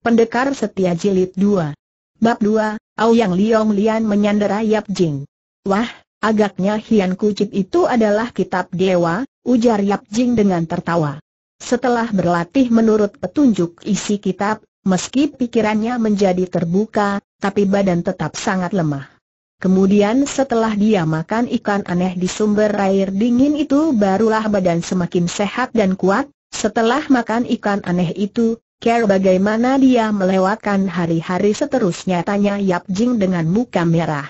Pendekar Setia Jilid 2 Bab 2, Aoyang Liong Lian menyandera Yap Jing Wah, agaknya Hian Kucip itu adalah kitab dewa, ujar Yap Jing dengan tertawa Setelah berlatih menurut petunjuk isi kitab, meski pikirannya menjadi terbuka, tapi badan tetap sangat lemah Kemudian setelah dia makan ikan aneh di sumber air dingin itu barulah badan semakin sehat dan kuat, setelah makan ikan aneh itu, Care bagaimana dia melewatkan hari-hari seterusnya tanya Yap Jing dengan muka merah.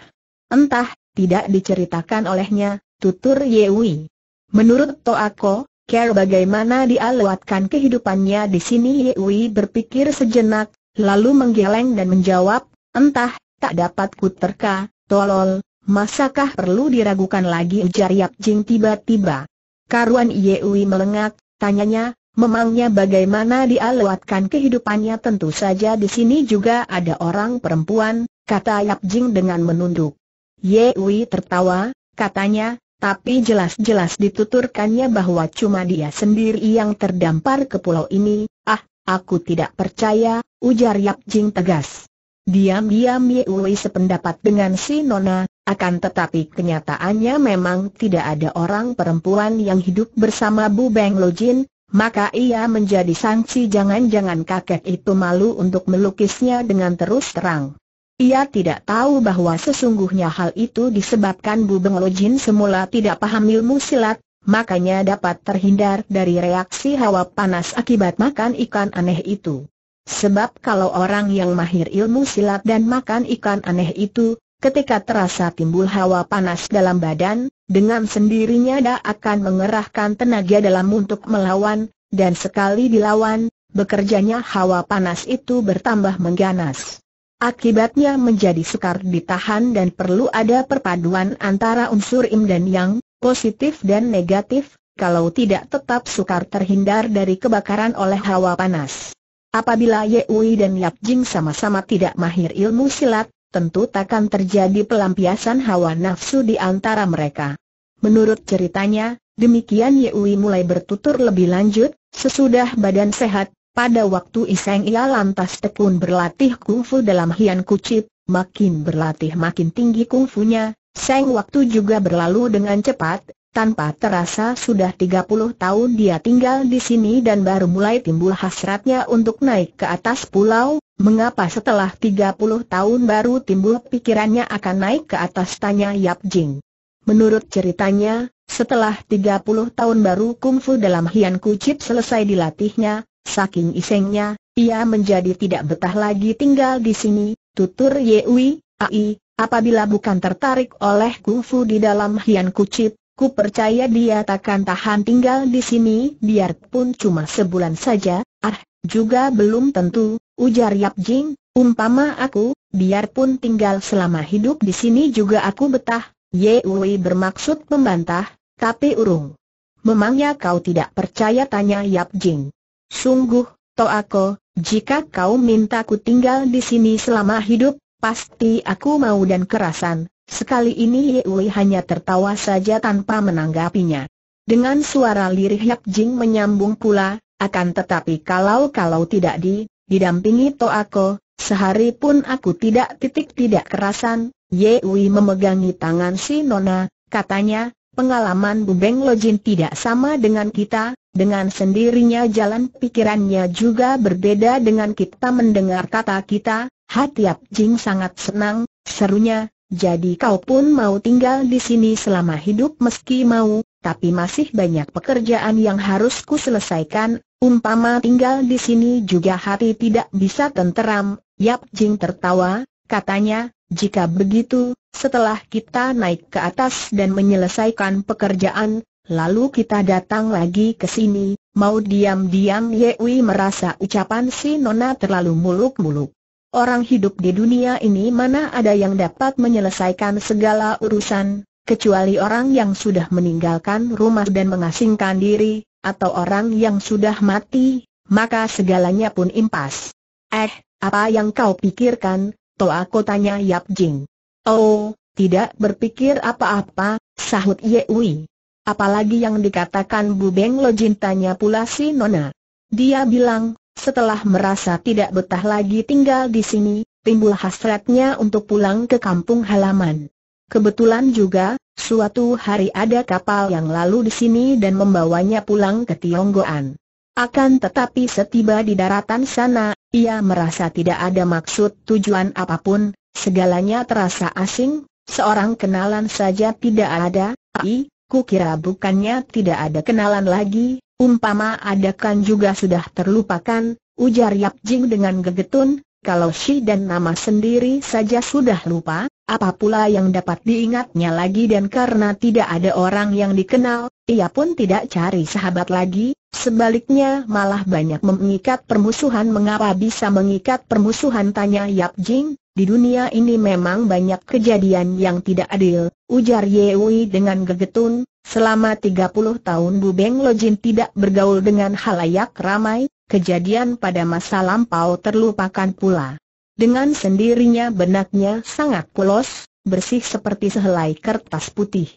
Entah, tidak diceritakan olehnya, tutur Yewi. Menurut Toako, Care bagaimana dia lewatkan kehidupannya di sini Yewi berpikir sejenak, lalu menggeleng dan menjawab, entah, tak dapat ku terka, tolol, masakah perlu diragukan lagi ujar Yap Jing tiba-tiba. Karuan Yewi melengak, tanyanya, Memangnya bagaimana dia lewatkan kehidupannya tentu saja di sini juga ada orang perempuan, kata Yap Jing dengan menunduk. Ye Wei tertawa, katanya, tapi jelas-jelas dituturkannya bahwa cuma dia sendiri yang terdampar ke pulau ini, ah, aku tidak percaya, ujar Yap Jing tegas. Diam-diam Ye Wei sependapat dengan si Nona, akan tetapi kenyataannya memang tidak ada orang perempuan yang hidup bersama Bu Beng Jin maka ia menjadi sanksi jangan-jangan kakek itu malu untuk melukisnya dengan terus terang. Ia tidak tahu bahwa sesungguhnya hal itu disebabkan Bu Beng Lojin semula tidak paham ilmu silat, makanya dapat terhindar dari reaksi hawa panas akibat makan ikan aneh itu. Sebab kalau orang yang mahir ilmu silat dan makan ikan aneh itu, ketika terasa timbul hawa panas dalam badan, dengan sendirinya dia akan mengerahkan tenaga dalam untuk melawan, dan sekali dilawan, bekerjanya hawa panas itu bertambah mengganas. Akibatnya menjadi sukar ditahan dan perlu ada perpaduan antara unsur im dan yang, positif dan negatif, kalau tidak tetap sukar terhindar dari kebakaran oleh hawa panas. Apabila Ye Ui dan Yap Jing sama-sama tidak mahir ilmu silat, tentu takkan terjadi pelampiasan hawa nafsu di antara mereka. Menurut ceritanya, demikian Yewi mulai bertutur lebih lanjut, sesudah badan sehat, pada waktu Iseng ia lantas tekun berlatih kungfu dalam hian kucip, makin berlatih makin tinggi kungfunya, Seng waktu juga berlalu dengan cepat, tanpa terasa sudah 30 tahun dia tinggal di sini dan baru mulai timbul hasratnya untuk naik ke atas pulau, Mengapa setelah 30 tahun baru timbul pikirannya akan naik ke atas tanya Yap Jing? Menurut ceritanya, setelah 30 tahun baru kungfu dalam Hian Kucip selesai dilatihnya, saking isengnya, ia menjadi tidak betah lagi tinggal di sini, tutur Ye Wei. Ai, apabila bukan tertarik oleh kungfu di dalam Hian Kucip, ku percaya dia takkan tahan tinggal di sini biarpun cuma sebulan saja, ah, juga belum tentu, ujar Yap Jing, umpama aku, biarpun tinggal selama hidup di sini juga aku betah, Ye Wei bermaksud membantah, tapi urung. Memangnya kau tidak percaya tanya Yap Jing. Sungguh, aku, jika kau minta ku tinggal di sini selama hidup, pasti aku mau dan kerasan. Sekali ini Ye Wei hanya tertawa saja tanpa menanggapinya. Dengan suara lirih Yap Jing menyambung pula, akan tetapi kalau-kalau tidak di, didampingi Toako, sehari pun aku tidak titik tidak kerasan, Yewi memegangi tangan si Nona, katanya, pengalaman Bubeng Lojin tidak sama dengan kita, dengan sendirinya jalan pikirannya juga berbeda dengan kita mendengar kata kita, Hatiap Jing sangat senang, serunya, jadi kau pun mau tinggal di sini selama hidup meski mau, tapi masih banyak pekerjaan yang harus selesaikan. umpama tinggal di sini juga hati tidak bisa tenteram, Yap Jing tertawa, katanya, jika begitu, setelah kita naik ke atas dan menyelesaikan pekerjaan, lalu kita datang lagi ke sini, mau diam-diam Ye Wei merasa ucapan si Nona terlalu muluk-muluk. Orang hidup di dunia ini mana ada yang dapat menyelesaikan segala urusan, kecuali orang yang sudah meninggalkan rumah dan mengasingkan diri, atau orang yang sudah mati, maka segalanya pun impas. Eh, apa yang kau pikirkan, Toa aku tanya Yap Jing. Oh, tidak berpikir apa-apa, sahut Ye Wei. Apalagi yang dikatakan Bu Beng Lo tanya pula si Nona. Dia bilang, setelah merasa tidak betah lagi tinggal di sini, timbul hasratnya untuk pulang ke kampung halaman. Kebetulan juga, suatu hari ada kapal yang lalu di sini dan membawanya pulang ke Tionggoan. Akan tetapi setiba di daratan sana, ia merasa tidak ada maksud tujuan apapun, segalanya terasa asing, seorang kenalan saja tidak ada, ai, ku kira bukannya tidak ada kenalan lagi, umpama adakan juga sudah terlupakan, ujar Yap Jing dengan gegetun, kalau si dan nama sendiri saja sudah lupa, apa pula yang dapat diingatnya lagi dan karena tidak ada orang yang dikenal, ia pun tidak cari sahabat lagi, sebaliknya malah banyak mengikat permusuhan mengapa bisa mengikat permusuhan tanya Yap Jing, di dunia ini memang banyak kejadian yang tidak adil, ujar Ye Wei dengan gegetun, selama 30 tahun Bu Beng Lojin tidak bergaul dengan halayak ramai, kejadian pada masa lampau terlupakan pula. Dengan sendirinya benaknya sangat polos, bersih seperti sehelai kertas putih.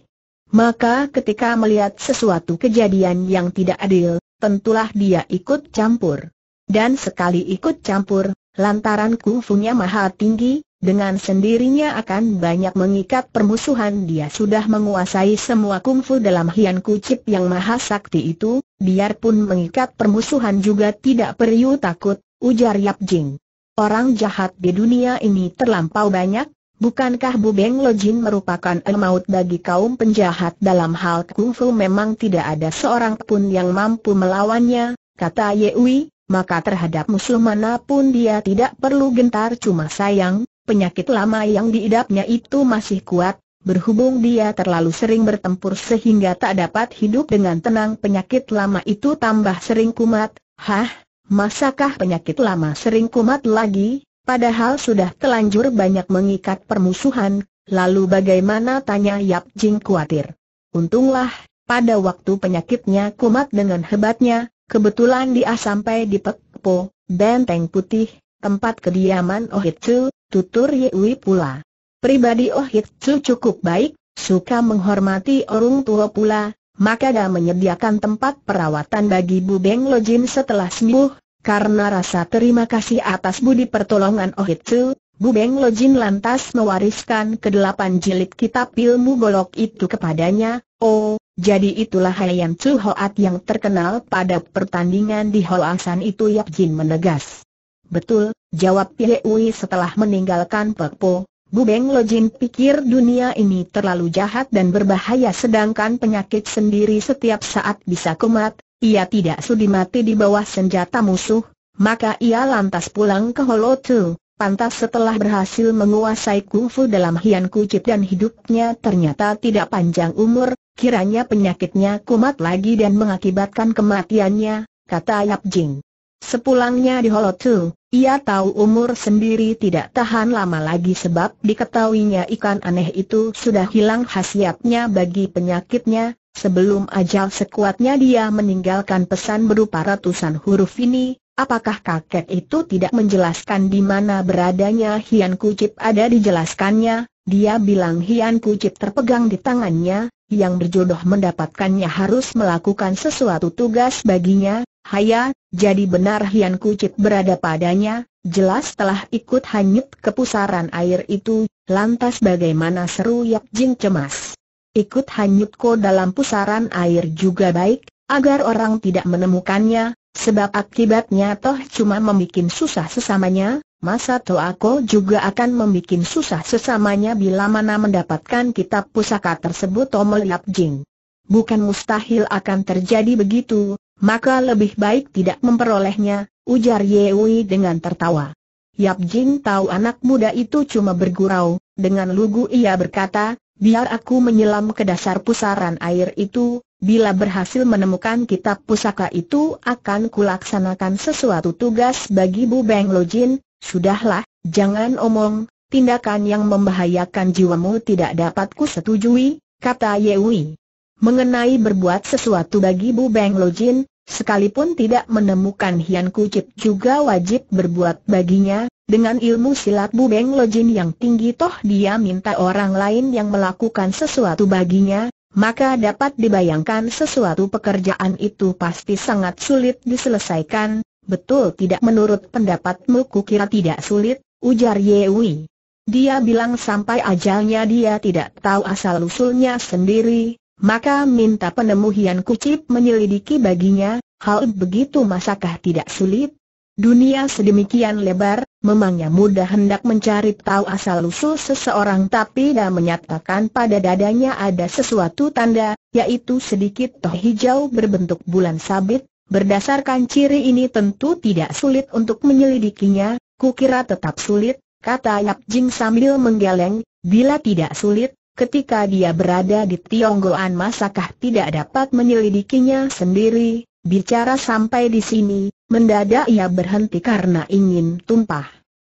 Maka ketika melihat sesuatu kejadian yang tidak adil, tentulah dia ikut campur. Dan sekali ikut campur, lantaran kungfunya mahal tinggi, dengan sendirinya akan banyak mengikat permusuhan dia sudah menguasai semua kungfu dalam hian kucip yang maha sakti itu, biarpun mengikat permusuhan juga tidak perlu takut, ujar Yap Jing. Orang jahat di dunia ini terlampau banyak, bukankah Bu Beng Lojin merupakan emaut bagi kaum penjahat dalam hal kungfu memang tidak ada seorang pun yang mampu melawannya, kata Ye Yewi, maka terhadap musuh manapun dia tidak perlu gentar cuma sayang, penyakit lama yang diidapnya itu masih kuat, Berhubung dia terlalu sering bertempur sehingga tak dapat hidup dengan tenang penyakit lama itu tambah sering kumat, hah, Masakah penyakit lama sering kumat lagi, padahal sudah telanjur banyak mengikat permusuhan, lalu bagaimana tanya Yap Jing khawatir. Untunglah, pada waktu penyakitnya kumat dengan hebatnya, kebetulan dia sampai di Pekpo, Benteng Putih, tempat kediaman Oh Hitsu, tutur Yewi pula. Pribadi Oh cukup baik, suka menghormati orang tua pula, maka dia menyediakan tempat perawatan bagi Bu Beng Lojin setelah sembuh, karena rasa terima kasih atas budi pertolongan Oh Hitsu, Bu Beng Lojin lantas mewariskan kedelapan jilid kitab ilmu golok itu kepadanya, oh, jadi itulah Hayan Chu Hoat yang terkenal pada pertandingan di San itu Yap Jin menegas. Betul, jawab Pie Ui setelah meninggalkan Po. Bu Beng Lojin pikir dunia ini terlalu jahat dan berbahaya sedangkan penyakit sendiri setiap saat bisa kumat, ia tidak sudi mati di bawah senjata musuh, maka ia lantas pulang ke Holotu. Pantas setelah berhasil menguasai kungfu dalam Hian Kucip dan hidupnya ternyata tidak panjang umur, kiranya penyakitnya kumat lagi dan mengakibatkan kematiannya, kata Yap Jing. Sepulangnya di Holotu, ia tahu umur sendiri tidak tahan lama lagi sebab diketahuinya ikan aneh itu sudah hilang khasiatnya bagi penyakitnya, sebelum ajal sekuatnya dia meninggalkan pesan berupa ratusan huruf ini, apakah kakek itu tidak menjelaskan di mana beradanya Hian Kucip ada dijelaskannya, dia bilang Hian Kucip terpegang di tangannya, yang berjodoh mendapatkannya harus melakukan sesuatu tugas baginya, Haya, jadi benar Hian Kucit berada padanya, jelas telah ikut hanyut ke pusaran air itu, lantas bagaimana seru Yap Jing cemas. Ikut hanyut ko dalam pusaran air juga baik, agar orang tidak menemukannya, sebab akibatnya toh cuma membuat susah sesamanya, masa toh aku juga akan membuat susah sesamanya bila mana mendapatkan kitab pusaka tersebut Tomel Yap Jing. Bukan mustahil akan terjadi begitu, maka lebih baik tidak memperolehnya, ujar Yewi dengan tertawa. Yap Jing tahu anak muda itu cuma bergurau, dengan lugu ia berkata, biar aku menyelam ke dasar pusaran air itu, bila berhasil menemukan kitab pusaka itu akan kulaksanakan sesuatu tugas bagi Bu Beng Lo Jin, sudahlah, jangan omong, tindakan yang membahayakan jiwamu tidak dapat kusetujui, kata Yewi. Mengenai berbuat sesuatu bagi Bu Beng Lojin, sekalipun tidak menemukan Hian Kucip juga wajib berbuat baginya, dengan ilmu silat Bu Beng Lojin yang tinggi toh dia minta orang lain yang melakukan sesuatu baginya, maka dapat dibayangkan sesuatu pekerjaan itu pasti sangat sulit diselesaikan, betul tidak menurut pendapatmu kukira tidak sulit, ujar Ye Yewi. Dia bilang sampai ajalnya dia tidak tahu asal-usulnya sendiri, maka minta penemu Hian Kucip menyelidiki baginya, hal begitu masakah tidak sulit? Dunia sedemikian lebar, memangnya mudah hendak mencari tahu asal-usul seseorang tapi dah menyatakan pada dadanya ada sesuatu tanda, yaitu sedikit toh hijau berbentuk bulan sabit, berdasarkan ciri ini tentu tidak sulit untuk menyelidikinya, kukira tetap sulit, kata Yap Jing sambil menggeleng, bila tidak sulit, ketika dia berada di Tionggoan masakah tidak dapat menyelidikinya sendiri, bicara sampai di sini, mendadak ia berhenti karena ingin tumpah.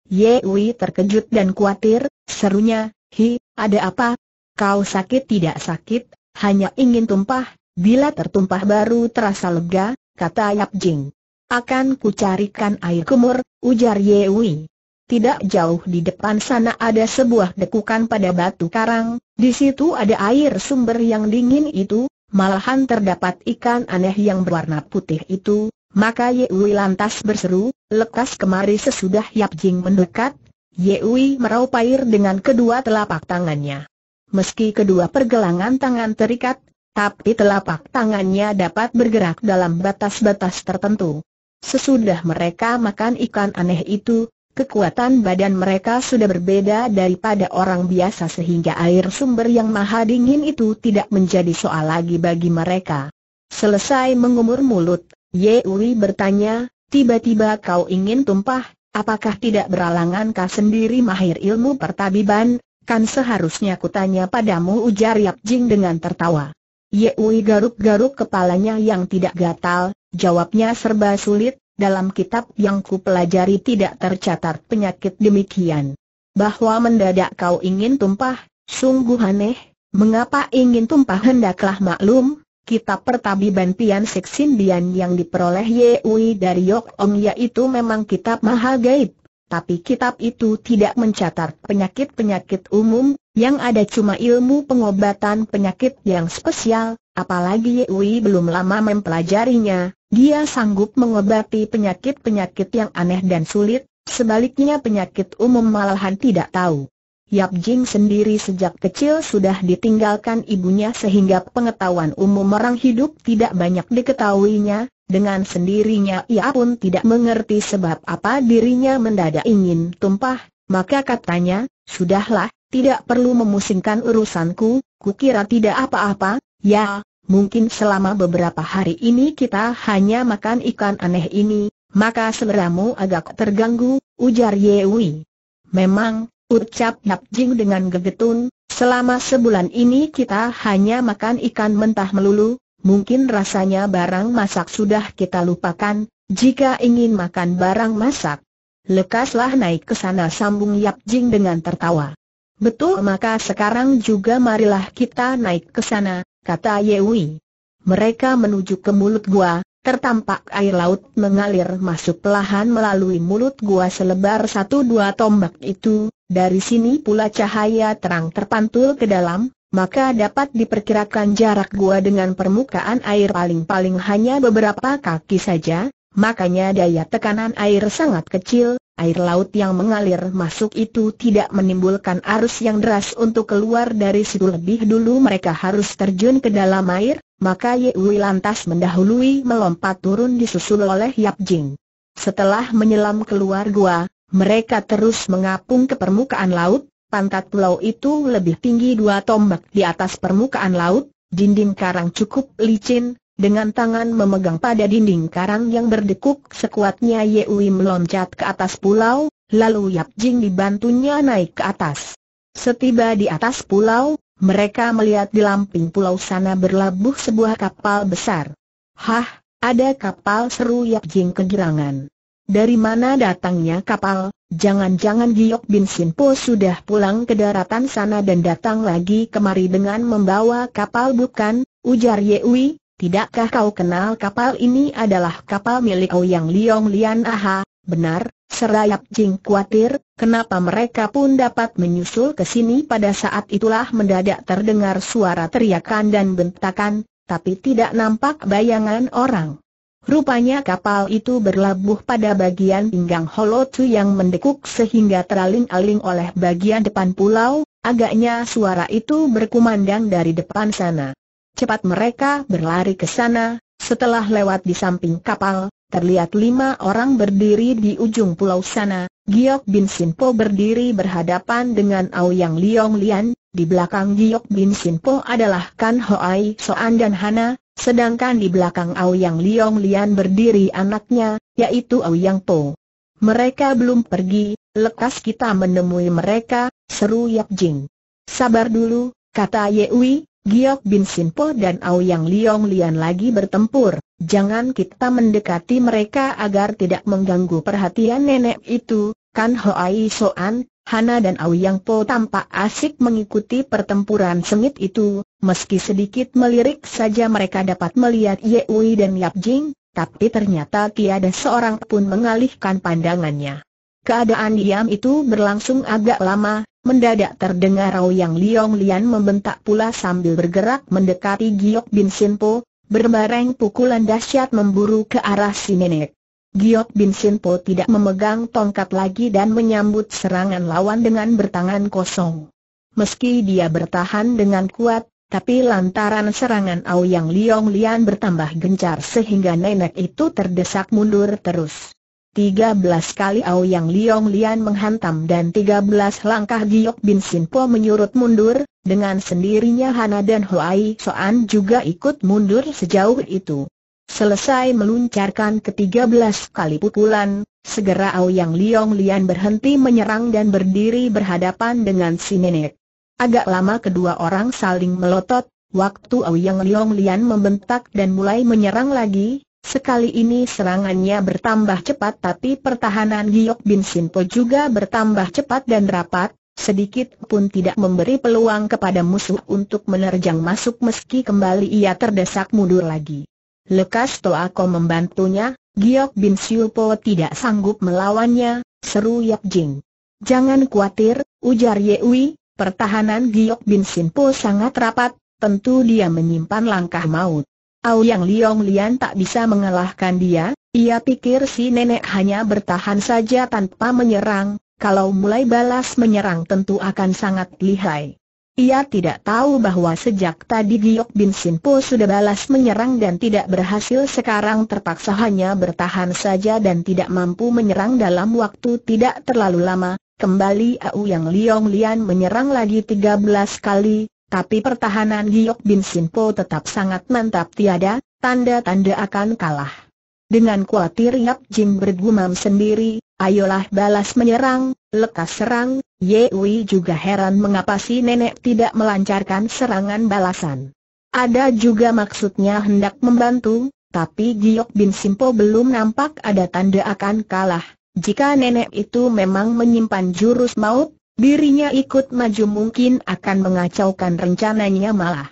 Ye Wei terkejut dan khawatir, serunya, hi, ada apa? Kau sakit tidak sakit, hanya ingin tumpah, bila tertumpah baru terasa lega, kata Yap Jing. Akan kucarikan air kumur, ujar Ye Wei. Tidak jauh di depan sana ada sebuah dekukan pada batu karang, di situ ada air sumber yang dingin itu, malahan terdapat ikan aneh yang berwarna putih itu, maka Yewi lantas berseru, lekas kemari sesudah Yap Jing mendekat, Yewi meraup air dengan kedua telapak tangannya. Meski kedua pergelangan tangan terikat, tapi telapak tangannya dapat bergerak dalam batas-batas tertentu. Sesudah mereka makan ikan aneh itu, Kekuatan badan mereka sudah berbeda daripada orang biasa sehingga air sumber yang maha dingin itu tidak menjadi soal lagi bagi mereka. Selesai mengumur mulut, Ye Uri bertanya, tiba-tiba kau ingin tumpah, apakah tidak beralangan kah sendiri mahir ilmu pertabiban, kan seharusnya kutanya padamu ujar Yap Jing dengan tertawa. Ye Uri garuk-garuk kepalanya yang tidak gatal, jawabnya serba sulit, dalam kitab yang ku pelajari tidak tercatat penyakit demikian. Bahwa mendadak kau ingin tumpah, sungguh aneh, mengapa ingin tumpah hendaklah maklum, kitab pertabiban Pian Seksin Bian yang diperoleh Yui dari Yok Om yaitu memang kitab maha gaib, tapi kitab itu tidak mencatat penyakit-penyakit umum, yang ada cuma ilmu pengobatan penyakit yang spesial, apalagi Yewi belum lama mempelajarinya, dia sanggup mengobati penyakit-penyakit yang aneh dan sulit, sebaliknya penyakit umum malahan tidak tahu. Yap Jing sendiri sejak kecil sudah ditinggalkan ibunya sehingga pengetahuan umum orang hidup tidak banyak diketahuinya, dengan sendirinya ia pun tidak mengerti sebab apa dirinya mendadak ingin tumpah, maka katanya, sudahlah, tidak perlu memusingkan urusanku, kukira tidak apa-apa, ya, mungkin selama beberapa hari ini kita hanya makan ikan aneh ini, maka seleramu agak terganggu, ujar Yewi. Memang, ucap Yap Jing dengan gegetun, selama sebulan ini kita hanya makan ikan mentah melulu, mungkin rasanya barang masak sudah kita lupakan, jika ingin makan barang masak. Lekaslah naik ke sana sambung Yap Jing dengan tertawa. Betul maka sekarang juga marilah kita naik ke sana, kata Yewi. Mereka menuju ke mulut gua, tertampak air laut mengalir masuk pelahan melalui mulut gua selebar satu dua tombak itu, dari sini pula cahaya terang terpantul ke dalam, maka dapat diperkirakan jarak gua dengan permukaan air paling-paling hanya beberapa kaki saja, makanya daya tekanan air sangat kecil, air laut yang mengalir masuk itu tidak menimbulkan arus yang deras untuk keluar dari situ lebih dulu mereka harus terjun ke dalam air, maka Ye Wui lantas mendahului melompat turun disusul oleh Yap Jing. Setelah menyelam keluar gua, mereka terus mengapung ke permukaan laut, pantat pulau itu lebih tinggi dua tombak di atas permukaan laut, dinding karang cukup licin, dengan tangan memegang pada dinding karang yang berdekuk sekuatnya Ye Yewi meloncat ke atas pulau, lalu Yap Jing dibantunya naik ke atas. Setiba di atas pulau, mereka melihat di lamping pulau sana berlabuh sebuah kapal besar. Hah, ada kapal seru Yap Jing kegirangan. Dari mana datangnya kapal? Jangan-jangan Giok Bin Sinpo sudah pulang ke daratan sana dan datang lagi kemari dengan membawa kapal bukan, ujar Yewi, tidakkah kau kenal kapal ini adalah kapal milik Ouyang Liong Lian Aha, benar, serayap Jing khawatir, kenapa mereka pun dapat menyusul ke sini pada saat itulah mendadak terdengar suara teriakan dan bentakan, tapi tidak nampak bayangan orang. Rupanya kapal itu berlabuh pada bagian pinggang Holotu yang mendekuk sehingga teraling-aling oleh bagian depan pulau, agaknya suara itu berkumandang dari depan sana. Cepat mereka berlari ke sana, setelah lewat di samping kapal, terlihat lima orang berdiri di ujung pulau sana, Giok Bin Sinpo berdiri berhadapan dengan Aoyang Liong Lian, di belakang Giok Bin Sinpo adalah Kan Hoai Soan dan Hana, Sedangkan di belakang Aoyang Liong Lian berdiri anaknya, yaitu Aoyang Po. Mereka belum pergi, lekas kita menemui mereka, seru Yap Jing. Sabar dulu, kata Ye Wei. Giok Bin Po dan Aoyang Liong Lian lagi bertempur. Jangan kita mendekati mereka agar tidak mengganggu perhatian nenek itu, kan Hoai Soan, Hana dan Auyang Po tampak asik mengikuti pertempuran sengit itu, meski sedikit melirik saja mereka dapat melihat Ye Ui dan Yap Jing, tapi ternyata tiada seorang pun mengalihkan pandangannya. Keadaan diam itu berlangsung agak lama, mendadak terdengar Auyang Liong Lian membentak pula sambil bergerak mendekati Giok Bin Sin Po, berbareng pukulan dahsyat memburu ke arah si nenek. Giok Bin Sinpo tidak memegang tongkat lagi dan menyambut serangan lawan dengan bertangan kosong. Meski dia bertahan dengan kuat, tapi lantaran serangan Yang Liong Lian bertambah gencar sehingga nenek itu terdesak mundur terus. 13 kali Yang Liong Lian menghantam dan 13 langkah Giok Bin Sinpo menyurut mundur, dengan sendirinya Hana dan Huai Soan juga ikut mundur sejauh itu. Selesai meluncarkan ketiga belas kali pukulan, segera Aoyang Liong Lian berhenti menyerang dan berdiri berhadapan dengan si nenek. Agak lama kedua orang saling melotot, waktu Aoyang Liong Lian membentak dan mulai menyerang lagi, sekali ini serangannya bertambah cepat tapi pertahanan Giok Bin Sinpo juga bertambah cepat dan rapat, sedikit pun tidak memberi peluang kepada musuh untuk menerjang masuk meski kembali ia terdesak mundur lagi. Lekas Toako membantunya, Giok Bin Siupo tidak sanggup melawannya, seru Yap Jing. Jangan khawatir, ujar Ye Wei. pertahanan Giok Bin Sinpo sangat rapat, tentu dia menyimpan langkah maut. Au Yang Liong Lian tak bisa mengalahkan dia, ia pikir si nenek hanya bertahan saja tanpa menyerang, kalau mulai balas menyerang tentu akan sangat lihai. Ia tidak tahu bahwa sejak tadi Giok Bin Sinpo sudah balas menyerang dan tidak berhasil sekarang terpaksa hanya bertahan saja dan tidak mampu menyerang dalam waktu tidak terlalu lama. Kembali Au Yang Liong Lian menyerang lagi 13 kali, tapi pertahanan Giok Bin Sinpo tetap sangat mantap tiada, tanda-tanda akan kalah. Dengan kuatir Yap Jing bergumam sendiri, ayolah balas menyerang, lekas serang, Ye Wei juga heran mengapa si nenek tidak melancarkan serangan balasan. Ada juga maksudnya hendak membantu, tapi Giok Bin Simpo belum nampak ada tanda akan kalah. Jika nenek itu memang menyimpan jurus maut, dirinya ikut maju mungkin akan mengacaukan rencananya malah.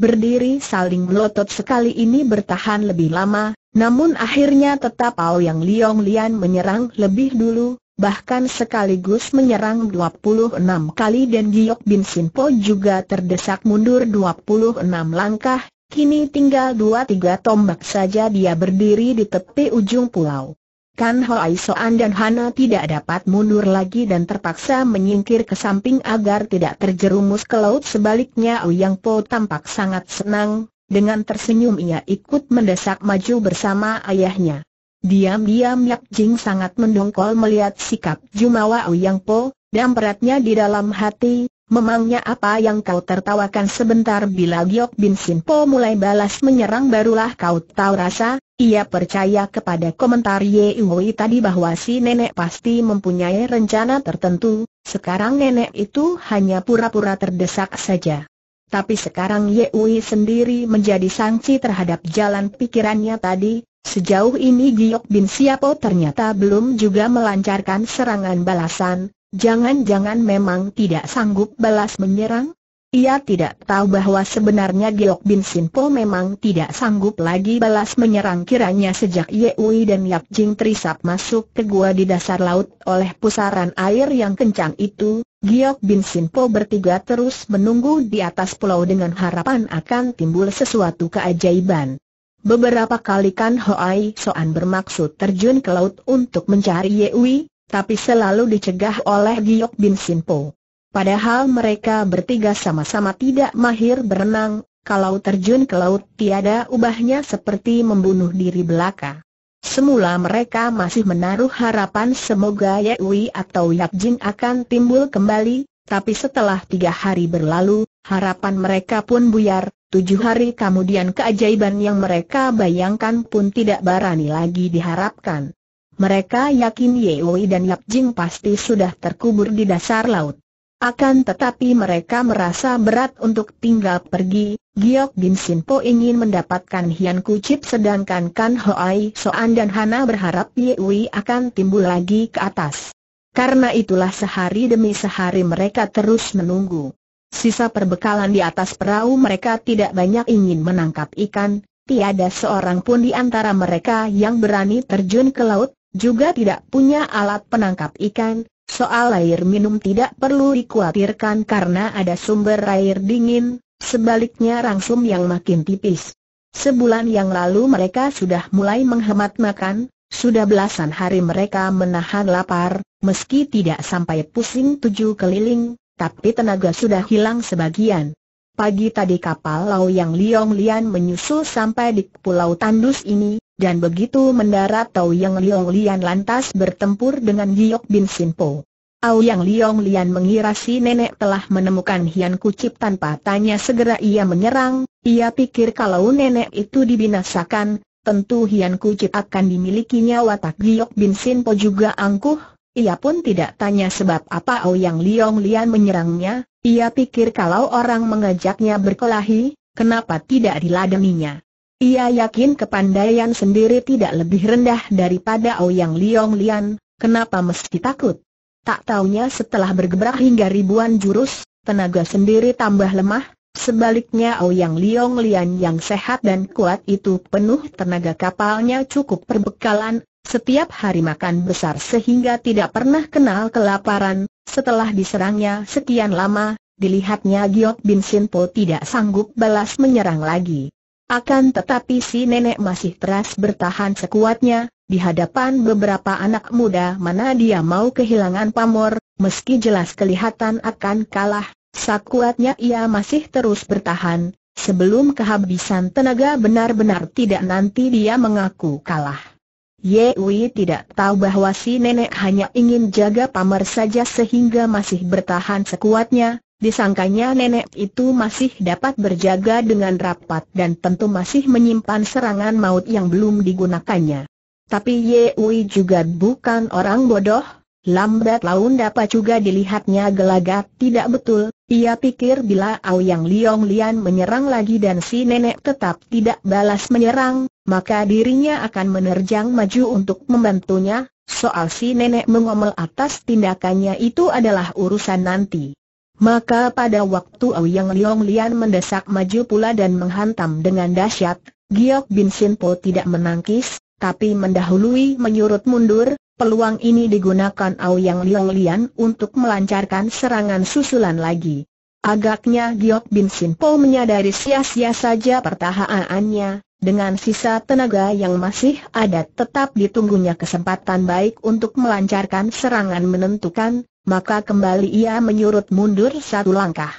Berdiri saling melotot sekali ini bertahan lebih lama, namun akhirnya tetap Ao Yang Liong Lian menyerang lebih dulu, bahkan sekaligus menyerang 26 kali dan Giok Bin Sinpo juga terdesak mundur 26 langkah, kini tinggal 2-3 tombak saja dia berdiri di tepi ujung pulau. Kan Hoai Soan dan Hana tidak dapat mundur lagi dan terpaksa menyingkir ke samping agar tidak terjerumus ke laut sebaliknya Uyang Po tampak sangat senang, dengan tersenyum ia ikut mendesak maju bersama ayahnya. Diam-diam Yap Jing sangat mendongkol melihat sikap Jumawa Uyang Po, dan beratnya di dalam hati, memangnya apa yang kau tertawakan sebentar bila Giok Bin Sin Po mulai balas menyerang barulah kau tahu rasa, ia percaya kepada komentar Ye Uwi tadi bahwa si nenek pasti mempunyai rencana tertentu, sekarang nenek itu hanya pura-pura terdesak saja. Tapi sekarang Ye Uwi sendiri menjadi sanksi terhadap jalan pikirannya tadi, Sejauh ini Giok Bin Siapo ternyata belum juga melancarkan serangan balasan, jangan-jangan memang tidak sanggup balas menyerang? Ia tidak tahu bahwa sebenarnya Giok Bin Sinpo memang tidak sanggup lagi balas menyerang kiranya sejak Ye Wei dan Yap Jing Trisap masuk ke gua di dasar laut oleh pusaran air yang kencang itu, Giok Bin Sinpo bertiga terus menunggu di atas pulau dengan harapan akan timbul sesuatu keajaiban. Beberapa kali Kan Hoai Soan bermaksud terjun ke laut untuk mencari Yewi, tapi selalu dicegah oleh Giok Bin Sinpo. Padahal mereka bertiga sama-sama tidak mahir berenang, kalau terjun ke laut tiada ubahnya seperti membunuh diri belaka. Semula mereka masih menaruh harapan semoga Yewi atau Yap Jin akan timbul kembali, tapi setelah tiga hari berlalu, harapan mereka pun buyar, Tujuh hari kemudian keajaiban yang mereka bayangkan pun tidak berani lagi diharapkan. Mereka yakin Wei dan Yap Jing pasti sudah terkubur di dasar laut. Akan tetapi mereka merasa berat untuk tinggal pergi, Giok Bin Sin Po ingin mendapatkan Hian Kucip sedangkan Kan Hoai Soan dan Hana berharap Wei akan timbul lagi ke atas. Karena itulah sehari demi sehari mereka terus menunggu. Sisa perbekalan di atas perahu mereka tidak banyak ingin menangkap ikan, tiada seorang pun di antara mereka yang berani terjun ke laut, juga tidak punya alat penangkap ikan, soal air minum tidak perlu dikhawatirkan karena ada sumber air dingin, sebaliknya rangsum yang makin tipis. Sebulan yang lalu mereka sudah mulai menghemat makan, sudah belasan hari mereka menahan lapar, meski tidak sampai pusing tujuh keliling, tapi tenaga sudah hilang sebagian. Pagi tadi kapal Lau Yang Liong Lian menyusul sampai di Pulau Tandus ini, dan begitu mendarat Tau Yang Liong Lian lantas bertempur dengan Giok Bin Sinpo. Au Yang Liong Lian mengira si nenek telah menemukan Hian Kucip tanpa tanya segera ia menyerang, ia pikir kalau nenek itu dibinasakan, tentu Hian Kucip akan dimilikinya watak Giyok Giok Bin Sinpo juga angkuh, ia pun tidak tanya sebab apa Yang Liong Lian menyerangnya, ia pikir kalau orang mengajaknya berkelahi, kenapa tidak diladeninya. Ia yakin kepandaian sendiri tidak lebih rendah daripada Yang Liong Lian, kenapa mesti takut? Tak taunya setelah bergebrak hingga ribuan jurus, tenaga sendiri tambah lemah, Sebaliknya Yang Liong Lian yang sehat dan kuat itu penuh tenaga kapalnya cukup perbekalan, setiap hari makan besar sehingga tidak pernah kenal kelaparan, setelah diserangnya sekian lama, dilihatnya Giok Bin Sinpo tidak sanggup balas menyerang lagi. Akan tetapi si nenek masih teras bertahan sekuatnya, di hadapan beberapa anak muda mana dia mau kehilangan pamor, meski jelas kelihatan akan kalah, Sekuatnya ia masih terus bertahan, Sebelum kehabisan tenaga benar-benar tidak nanti dia mengaku kalah. Ye Wei tidak tahu bahwa si nenek hanya ingin jaga pamer saja sehingga masih bertahan sekuatnya, disangkanya nenek itu masih dapat berjaga dengan rapat dan tentu masih menyimpan serangan maut yang belum digunakannya. Tapi Ye Wei juga bukan orang bodoh, Lambat laun dapat juga dilihatnya gelagat tidak betul, ia pikir bila Aoyang Liong Lian menyerang lagi dan si nenek tetap tidak balas menyerang, maka dirinya akan menerjang maju untuk membantunya, soal si nenek mengomel atas tindakannya itu adalah urusan nanti. Maka pada waktu Aoyang Liong Lian mendesak maju pula dan menghantam dengan dahsyat, Giok Bin Sin Po tidak menangkis, tapi mendahului menyurut mundur, Peluang ini digunakan Aoyang Liang Lian untuk melancarkan serangan susulan lagi. Agaknya Giok Bin Sin Po menyadari sia-sia saja pertahanannya, dengan sisa tenaga yang masih ada tetap ditunggunya kesempatan baik untuk melancarkan serangan menentukan, maka kembali ia menyurut mundur satu langkah.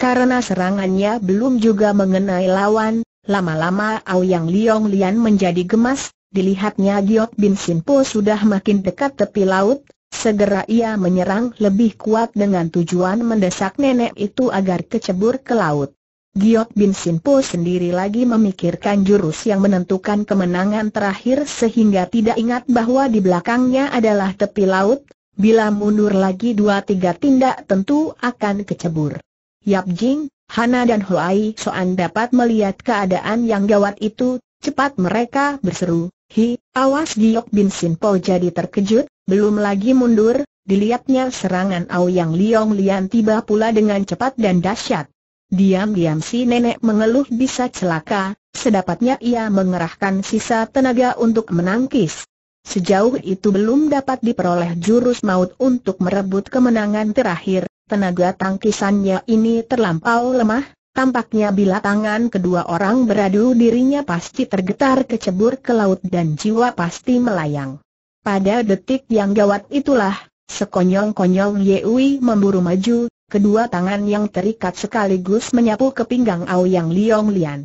Karena serangannya belum juga mengenai lawan, lama-lama Ao Yang Lian menjadi gemas, dilihatnya Giok Bin Simpo sudah makin dekat tepi laut, segera ia menyerang lebih kuat dengan tujuan mendesak nenek itu agar kecebur ke laut. Giok Bin Simpo sendiri lagi memikirkan jurus yang menentukan kemenangan terakhir sehingga tidak ingat bahwa di belakangnya adalah tepi laut, bila mundur lagi dua tiga tindak tentu akan kecebur. Yap Jing, Hana dan Hoai Soan dapat melihat keadaan yang gawat itu, cepat mereka berseru, Hi, awas Giok Bin Sinpo jadi terkejut, belum lagi mundur, dilihatnya serangan Yang Liong Lian tiba pula dengan cepat dan dahsyat. Diam-diam si nenek mengeluh bisa celaka, sedapatnya ia mengerahkan sisa tenaga untuk menangkis. Sejauh itu belum dapat diperoleh jurus maut untuk merebut kemenangan terakhir, tenaga tangkisannya ini terlampau lemah, Tampaknya bila tangan kedua orang beradu dirinya pasti tergetar kecebur ke laut dan jiwa pasti melayang. Pada detik yang gawat itulah, sekonyong-konyong Yewi memburu maju, kedua tangan yang terikat sekaligus menyapu ke pinggang Aoyang Liong Lian.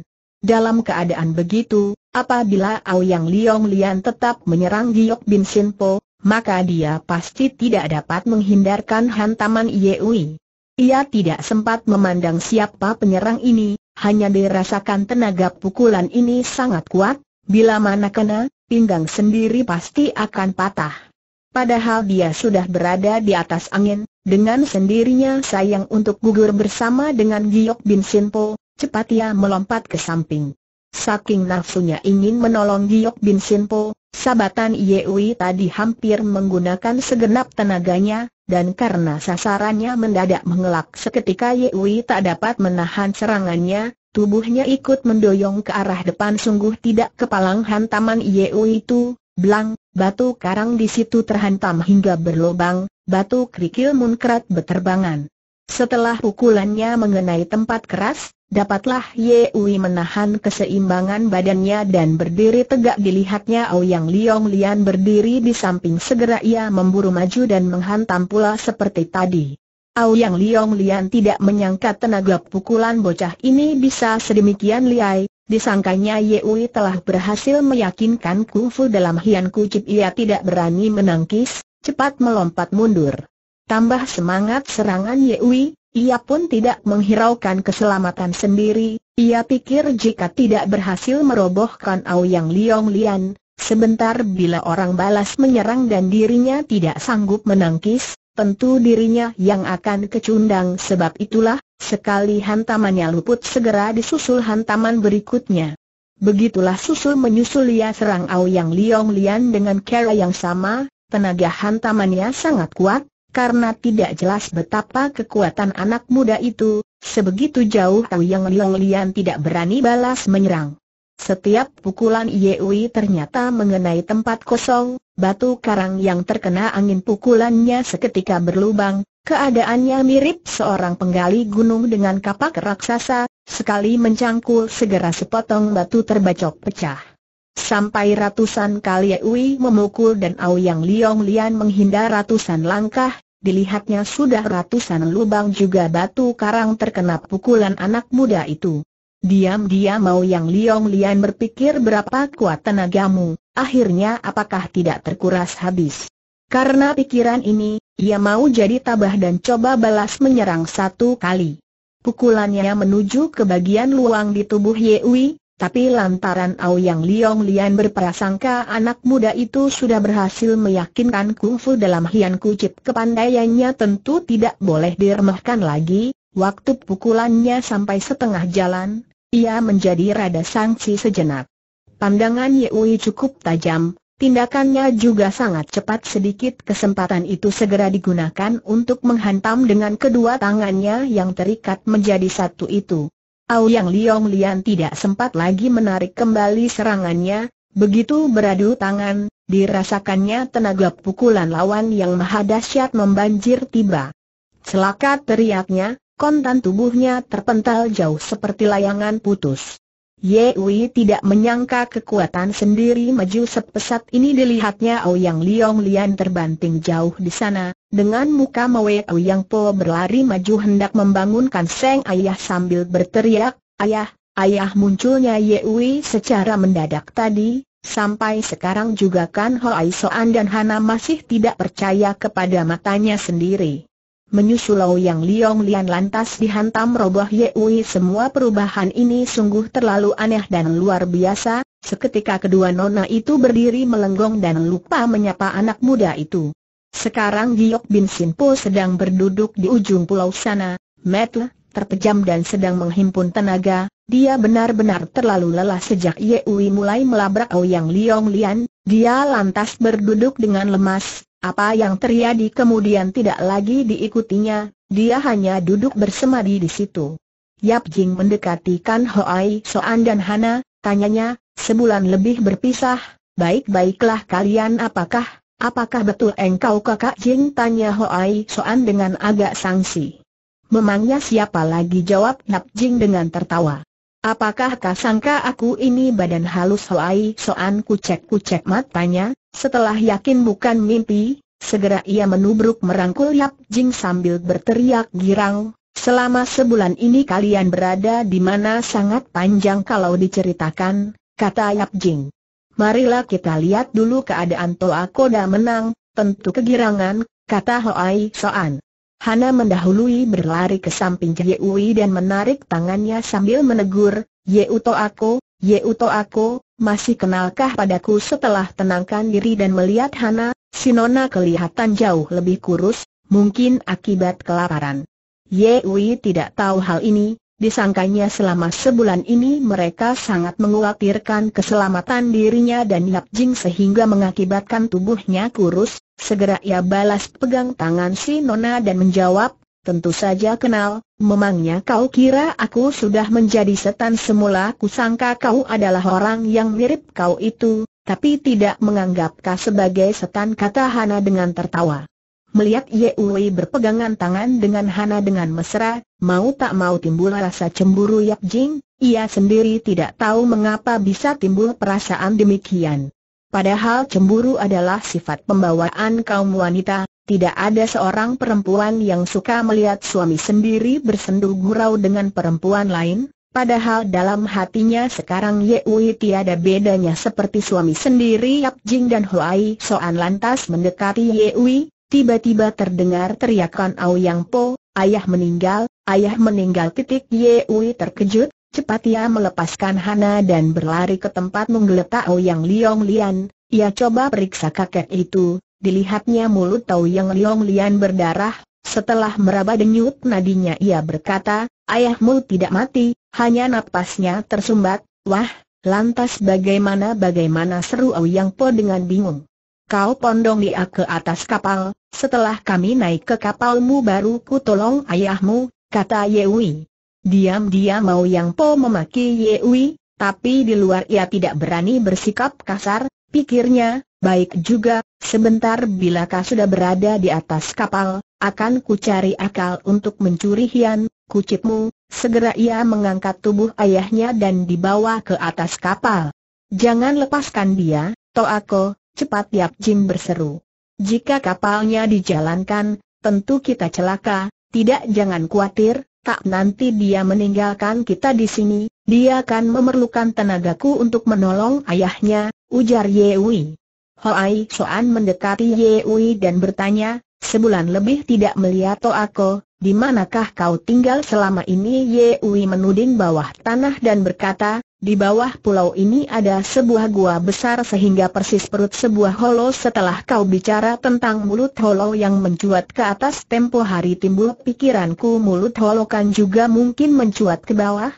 Dalam keadaan begitu, apabila Aoyang Liong Lian tetap menyerang Giok Bin Sin Po, maka dia pasti tidak dapat menghindarkan hantaman Yewi. Ia tidak sempat memandang siapa penyerang ini, hanya dirasakan tenaga pukulan ini sangat kuat, bila mana kena, pinggang sendiri pasti akan patah. Padahal dia sudah berada di atas angin, dengan sendirinya sayang untuk gugur bersama dengan Giok Bin Sinpo, cepat ia melompat ke samping. Saking nafsunya ingin menolong Giok Bin Sinpo, Sabatan Yewi tadi hampir menggunakan segenap tenaganya, dan karena sasarannya mendadak mengelak seketika Yewi tak dapat menahan serangannya, tubuhnya ikut mendoyong ke arah depan sungguh tidak kepalang hantaman Yewi itu, belang, batu karang di situ terhantam hingga berlobang, batu kerikil munkrat beterbangan. Setelah pukulannya mengenai tempat keras, dapatlah Ye Ui menahan keseimbangan badannya dan berdiri tegak dilihatnya Yang Liong Lian berdiri di samping segera ia memburu maju dan menghantam pula seperti tadi. Yang Liong Lian tidak menyangka tenaga pukulan bocah ini bisa sedemikian liai, Disangkanya Ye Wei telah berhasil meyakinkan kungfu dalam hian kucip ia tidak berani menangkis, cepat melompat mundur. Tambah semangat serangan Yewi, ia pun tidak menghiraukan keselamatan sendiri, ia pikir jika tidak berhasil merobohkan Aoyang Liong Lian, sebentar bila orang balas menyerang dan dirinya tidak sanggup menangkis, tentu dirinya yang akan kecundang sebab itulah, sekali hantamannya luput segera disusul hantaman berikutnya. Begitulah susul menyusul ia serang Ao Yang Liong Lian dengan cara yang sama, tenaga hantamannya sangat kuat, karena tidak jelas betapa kekuatan anak muda itu, sebegitu jauh Tau Yang Liang Lian tidak berani balas menyerang. Setiap pukulan Yewi ternyata mengenai tempat kosong, batu karang yang terkena angin pukulannya seketika berlubang, keadaannya mirip seorang penggali gunung dengan kapak raksasa, sekali mencangkul segera sepotong batu terbacok pecah. Sampai ratusan kali Yewi memukul dan Au Yang Liong Lian menghindar ratusan langkah, dilihatnya sudah ratusan lubang juga batu karang terkena pukulan anak muda itu. Diam-diam mau yang Liong Lian berpikir berapa kuat tenagamu, akhirnya apakah tidak terkuras habis. Karena pikiran ini, ia mau jadi tabah dan coba balas menyerang satu kali. Pukulannya menuju ke bagian luang di tubuh Yewi, tapi lantaran Yang Liong Lian berprasangka anak muda itu sudah berhasil meyakinkan kungfu dalam hian kucip kepandaiannya tentu tidak boleh diremehkan lagi, waktu pukulannya sampai setengah jalan, ia menjadi rada sangsi sejenak. Pandangan Yeui cukup tajam, tindakannya juga sangat cepat sedikit kesempatan itu segera digunakan untuk menghantam dengan kedua tangannya yang terikat menjadi satu itu. Aoyang Liong Lian tidak sempat lagi menarik kembali serangannya, begitu beradu tangan, dirasakannya tenaga pukulan lawan yang maha dahsyat membanjir tiba. Selaka teriaknya, kontan tubuhnya terpental jauh seperti layangan putus. Ye Wei tidak menyangka kekuatan sendiri maju sepesat ini dilihatnya Yang Liong Lian terbanting jauh di sana, dengan muka mewek Yang Po berlari maju hendak membangunkan Seng Ayah sambil berteriak, Ayah, Ayah munculnya Ye Wei secara mendadak tadi, sampai sekarang juga kan Hoai Soan dan Hana masih tidak percaya kepada matanya sendiri. Menyusul Yang Liong Lian lantas dihantam roboh Yewi semua perubahan ini sungguh terlalu aneh dan luar biasa, seketika kedua nona itu berdiri melenggong dan lupa menyapa anak muda itu. Sekarang Giok Bin Sinpo sedang berduduk di ujung pulau sana, metle, terpejam dan sedang menghimpun tenaga, dia benar-benar terlalu lelah sejak Yewi mulai melabrak Yang Liong Lian, dia lantas berduduk dengan lemas, apa yang terjadi kemudian tidak lagi diikutinya, dia hanya duduk bersemadi di situ. Yap Jing mendekati Kan Hoai Soan dan Hana, tanyanya, sebulan lebih berpisah, baik-baiklah kalian apakah, apakah betul engkau kakak Jing tanya Hoai Soan dengan agak sangsi. Memangnya siapa lagi jawab Yap Jing dengan tertawa. Apakah kau sangka aku ini badan halus Hoai Soan kucek-kucek matanya, setelah yakin bukan mimpi, segera ia menubruk merangkul Yap Jing sambil berteriak girang, selama sebulan ini kalian berada di mana sangat panjang kalau diceritakan, kata Yap Jing. Marilah kita lihat dulu keadaan Toa Koda menang, tentu kegirangan, kata Hoai Soan. Hana mendahului berlari ke samping Yeui dan menarik tangannya sambil menegur, Yeuto aku, Yeuto aku, masih kenalkah padaku setelah tenangkan diri dan melihat Hana, si Nona kelihatan jauh lebih kurus, mungkin akibat kelaparan. Yeui tidak tahu hal ini, Disangkanya selama sebulan ini mereka sangat menguatirkan keselamatan dirinya dan Yap Jing sehingga mengakibatkan tubuhnya kurus, segera ia balas pegang tangan si Nona dan menjawab, tentu saja kenal, memangnya kau kira aku sudah menjadi setan semula kusangka kau adalah orang yang mirip kau itu, tapi tidak menganggap kau sebagai setan kata Hana dengan tertawa. Melihat Ye Wei berpegangan tangan dengan Hana dengan mesra, mau tak mau timbul rasa cemburu Yap Jing, ia sendiri tidak tahu mengapa bisa timbul perasaan demikian. Padahal cemburu adalah sifat pembawaan kaum wanita, tidak ada seorang perempuan yang suka melihat suami sendiri bersendu gurau dengan perempuan lain, padahal dalam hatinya sekarang Ye Wei tiada bedanya seperti suami sendiri Yap Jing dan Huai Soan lantas mendekati Ye Wei, tiba-tiba terdengar teriakan Yang Po, ayah meninggal, ayah meninggal titik Ye Wei terkejut, cepat ia melepaskan Hana dan berlari ke tempat menggeletak Yang Liong Lian, ia coba periksa kakek itu, dilihatnya mulut Yang Liong Lian berdarah, setelah meraba denyut nadinya ia berkata, ayahmu tidak mati, hanya napasnya tersumbat, wah, lantas bagaimana-bagaimana seru Yang Po dengan bingung. Kau pondong dia ke atas kapal, setelah kami naik ke kapalmu baru ku tolong ayahmu, kata Yewi. Diam-diam mau yang Po memaki Yewi, tapi di luar ia tidak berani bersikap kasar, pikirnya, baik juga, sebentar bila kau sudah berada di atas kapal, akan ku cari akal untuk mencuri hian, kucipmu, segera ia mengangkat tubuh ayahnya dan dibawa ke atas kapal. Jangan lepaskan dia, Toako, Cepat Yap Jim berseru. Jika kapalnya dijalankan, tentu kita celaka, tidak jangan khawatir, tak nanti dia meninggalkan kita di sini, dia akan memerlukan tenagaku untuk menolong ayahnya, ujar Yewi. Hoai Soan mendekati Yewi dan bertanya, sebulan lebih tidak melihat Toako, di manakah kau tinggal selama ini Yewi menuding bawah tanah dan berkata, di bawah pulau ini ada sebuah gua besar sehingga persis perut sebuah holo setelah kau bicara tentang mulut holo yang mencuat ke atas tempo hari timbul pikiranku mulut holo kan juga mungkin mencuat ke bawah.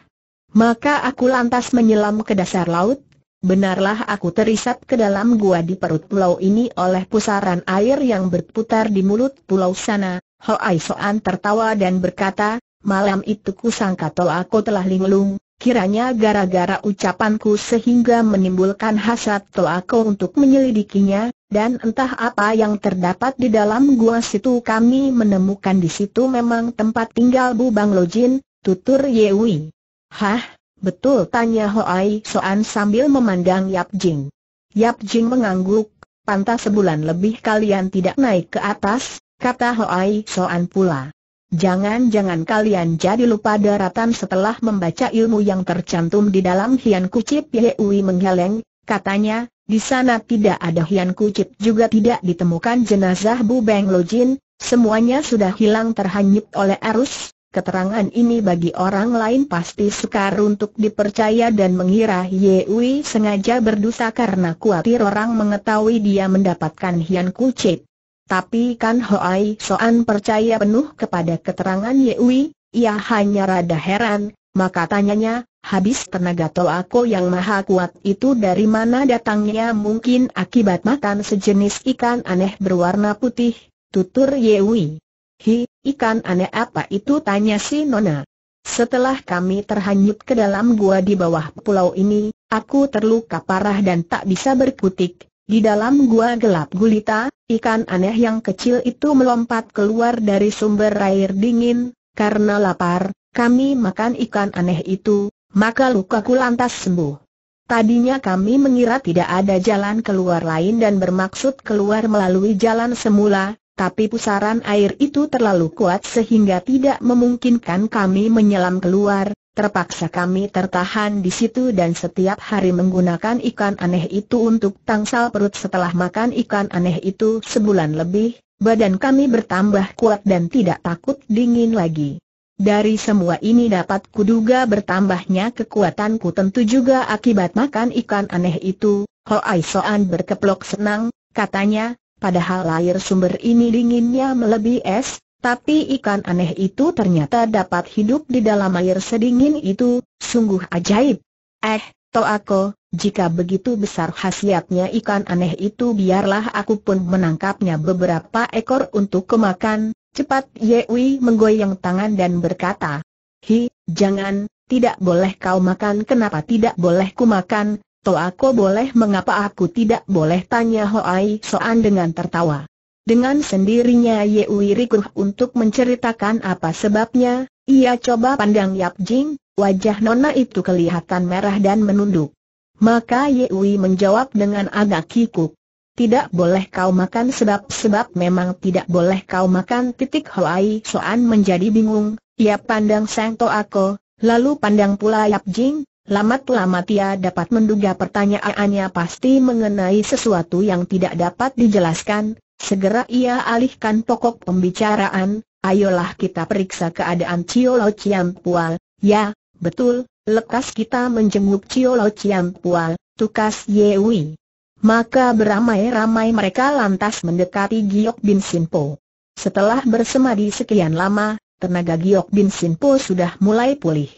Maka aku lantas menyelam ke dasar laut. Benarlah aku terisap ke dalam gua di perut pulau ini oleh pusaran air yang berputar di mulut pulau sana. Ho aisoan tertawa dan berkata, malam itu ku sangka tol aku telah linglung, Kiranya gara-gara ucapanku sehingga menimbulkan hasad telaku untuk menyelidikinya, dan entah apa yang terdapat di dalam gua situ kami menemukan di situ memang tempat tinggal Bu Bang Lojin, tutur Yewi. Hah, betul tanya Hoai Soan sambil memandang Yap Jing. Yap Jing mengangguk, pantas sebulan lebih kalian tidak naik ke atas, kata Hoai Soan pula. Jangan-jangan kalian jadi lupa daratan setelah membaca ilmu yang tercantum di dalam Hian Kucip Yehui menggeleng, katanya, di sana tidak ada Hian Kucip juga tidak ditemukan jenazah Bu Beng Lojin, semuanya sudah hilang terhanyut oleh arus, keterangan ini bagi orang lain pasti sukar untuk dipercaya dan mengira Yehui sengaja berdosa karena khawatir orang mengetahui dia mendapatkan Hian Kucip. Tapi Kan Hoai Soan percaya penuh kepada keterangan Yewi, ia hanya rada heran, maka tanyanya, habis tenaga Toako yang maha kuat itu dari mana datangnya mungkin akibat makan sejenis ikan aneh berwarna putih, tutur Yewi. Hi, ikan aneh apa itu tanya si Nona. Setelah kami terhanyut ke dalam gua di bawah pulau ini, aku terluka parah dan tak bisa berkutik. Di dalam gua gelap gulita, Ikan aneh yang kecil itu melompat keluar dari sumber air dingin, karena lapar, kami makan ikan aneh itu, maka lukaku lantas sembuh. Tadinya kami mengira tidak ada jalan keluar lain dan bermaksud keluar melalui jalan semula, tapi pusaran air itu terlalu kuat sehingga tidak memungkinkan kami menyelam keluar, Terpaksa kami tertahan di situ dan setiap hari menggunakan ikan aneh itu untuk tangsal perut setelah makan ikan aneh itu sebulan lebih, badan kami bertambah kuat dan tidak takut dingin lagi. Dari semua ini dapat kuduga bertambahnya kekuatanku tentu juga akibat makan ikan aneh itu, Hoai Soan berkeplok senang, katanya, padahal air sumber ini dinginnya melebihi es, tapi ikan aneh itu ternyata dapat hidup di dalam air sedingin itu, sungguh ajaib. Eh, aku, jika begitu besar khasiatnya ikan aneh itu biarlah aku pun menangkapnya beberapa ekor untuk kemakan, cepat Yewi menggoyang tangan dan berkata. Hi, jangan, tidak boleh kau makan kenapa tidak boleh ku makan, aku boleh mengapa aku tidak boleh tanya Hoai Soan dengan tertawa. Dengan sendirinya Ye Yewi Rikuh untuk menceritakan apa sebabnya, ia coba pandang Yap Jing, wajah nona itu kelihatan merah dan menunduk. Maka Ye Yewi menjawab dengan agak kikuk. Tidak boleh kau makan sebab-sebab memang tidak boleh kau makan titik Hoai Soan menjadi bingung, ia pandang Sang Toako, lalu pandang pula Yap Jing, lamat-lamat ia dapat menduga pertanyaannya pasti mengenai sesuatu yang tidak dapat dijelaskan, Segera ia alihkan pokok pembicaraan, ayolah kita periksa keadaan Cio Lo Chiam Pual. Ya, betul, lekas kita menjenguk Cio Lo Chiam Pual, tukas Yewi. Maka beramai-ramai mereka lantas mendekati Giok Bin Sinpo. Setelah bersemadi sekian lama, tenaga Giok Bin Sinpo sudah mulai pulih.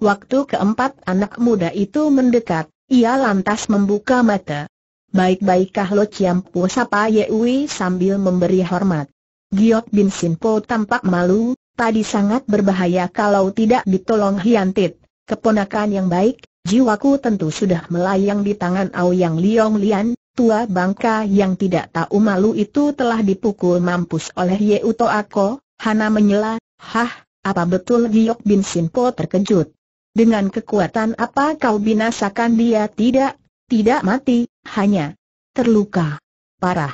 Waktu keempat anak muda itu mendekat, ia lantas membuka mata, Baik-baikkah Lo Ciam Po sapa Yewi sambil memberi hormat. Giok Bin Sinpo tampak malu, tadi sangat berbahaya kalau tidak ditolong Hiantit, keponakan yang baik, jiwaku tentu sudah melayang di tangan Yang Liong Lian, tua bangka yang tidak tahu malu itu telah dipukul mampus oleh Ye Uto Ako, Hana menyela, hah, apa betul Giok Bin Sinpo terkejut? Dengan kekuatan apa kau binasakan dia tidak, tidak mati, hanya terluka parah.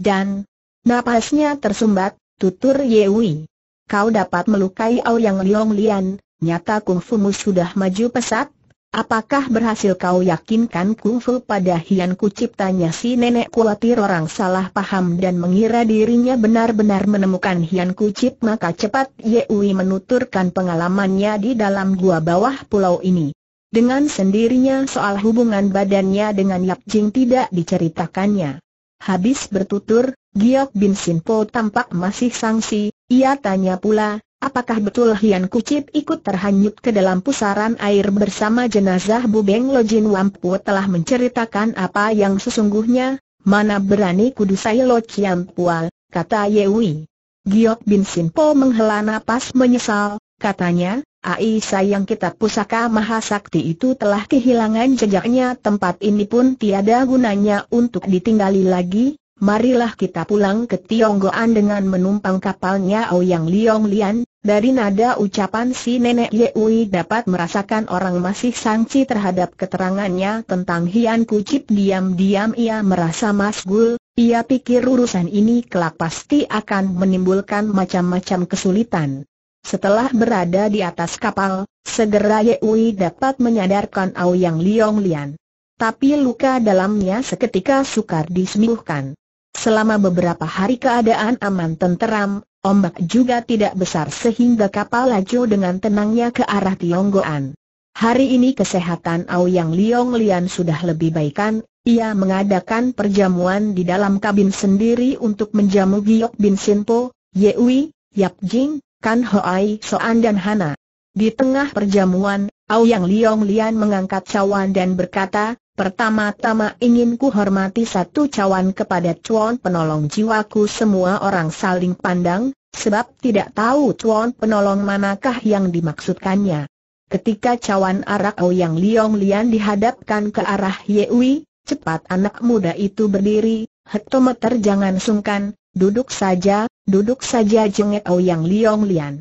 Dan napasnya tersumbat, tutur Yewi. Kau dapat melukai Aoyang Liong Lian, nyata kungfumu sudah maju pesat. Apakah berhasil kau yakinkan kungfu pada Hian Ku ciptanya si nenek khawatir orang salah paham dan mengira dirinya benar-benar menemukan Hian Ku cipt maka cepat Yewi menuturkan pengalamannya di dalam gua bawah pulau ini. Dengan sendirinya soal hubungan badannya dengan Yap Jing tidak diceritakannya. Habis bertutur, Giok Bin Sinpo tampak masih sangsi, ia tanya pula, apakah betul Hian Kucip ikut terhanyut ke dalam pusaran air bersama jenazah Bu Beng Lo Jin Wampu telah menceritakan apa yang sesungguhnya, mana berani kudusai Lo Chiam Pual, kata Yewi. Giok Bin Sinpo menghela napas menyesal, katanya, Ai sayang kitab pusaka mahasakti itu telah kehilangan jejaknya tempat ini pun tiada gunanya untuk ditinggali lagi, marilah kita pulang ke Tionggoan dengan menumpang kapalnya Ouyang Liong Lian, dari nada ucapan si nenek Yeui dapat merasakan orang masih sangsi terhadap keterangannya tentang Hian Kucip diam-diam ia merasa masgul, ia pikir urusan ini kelak pasti akan menimbulkan macam-macam kesulitan. Setelah berada di atas kapal, segera Ye Wei dapat menyadarkan Ao Yang Liong Lian. Tapi luka dalamnya seketika sukar disembuhkan. Selama beberapa hari keadaan aman tenteram, ombak juga tidak besar sehingga kapal laju dengan tenangnya ke arah Tionggoan. Hari ini kesehatan Aoyang Liong Lian sudah lebih baikan, ia mengadakan perjamuan di dalam kabin sendiri untuk menjamu Giok Bin Sinpo, Wei, Yap Jing, Kan Hoai Soan dan Hana. Di tengah perjamuan, Aoyang Liong Lian mengangkat cawan dan berkata, Pertama-tama ingin ku hormati satu cawan kepada cuan penolong jiwaku semua orang saling pandang, sebab tidak tahu cuan penolong manakah yang dimaksudkannya. Ketika cawan arak Aoyang Liong Lian dihadapkan ke arah Yewi, cepat anak muda itu berdiri, hektometer jangan sungkan, Duduk saja, duduk saja jengek yang Liong Lian.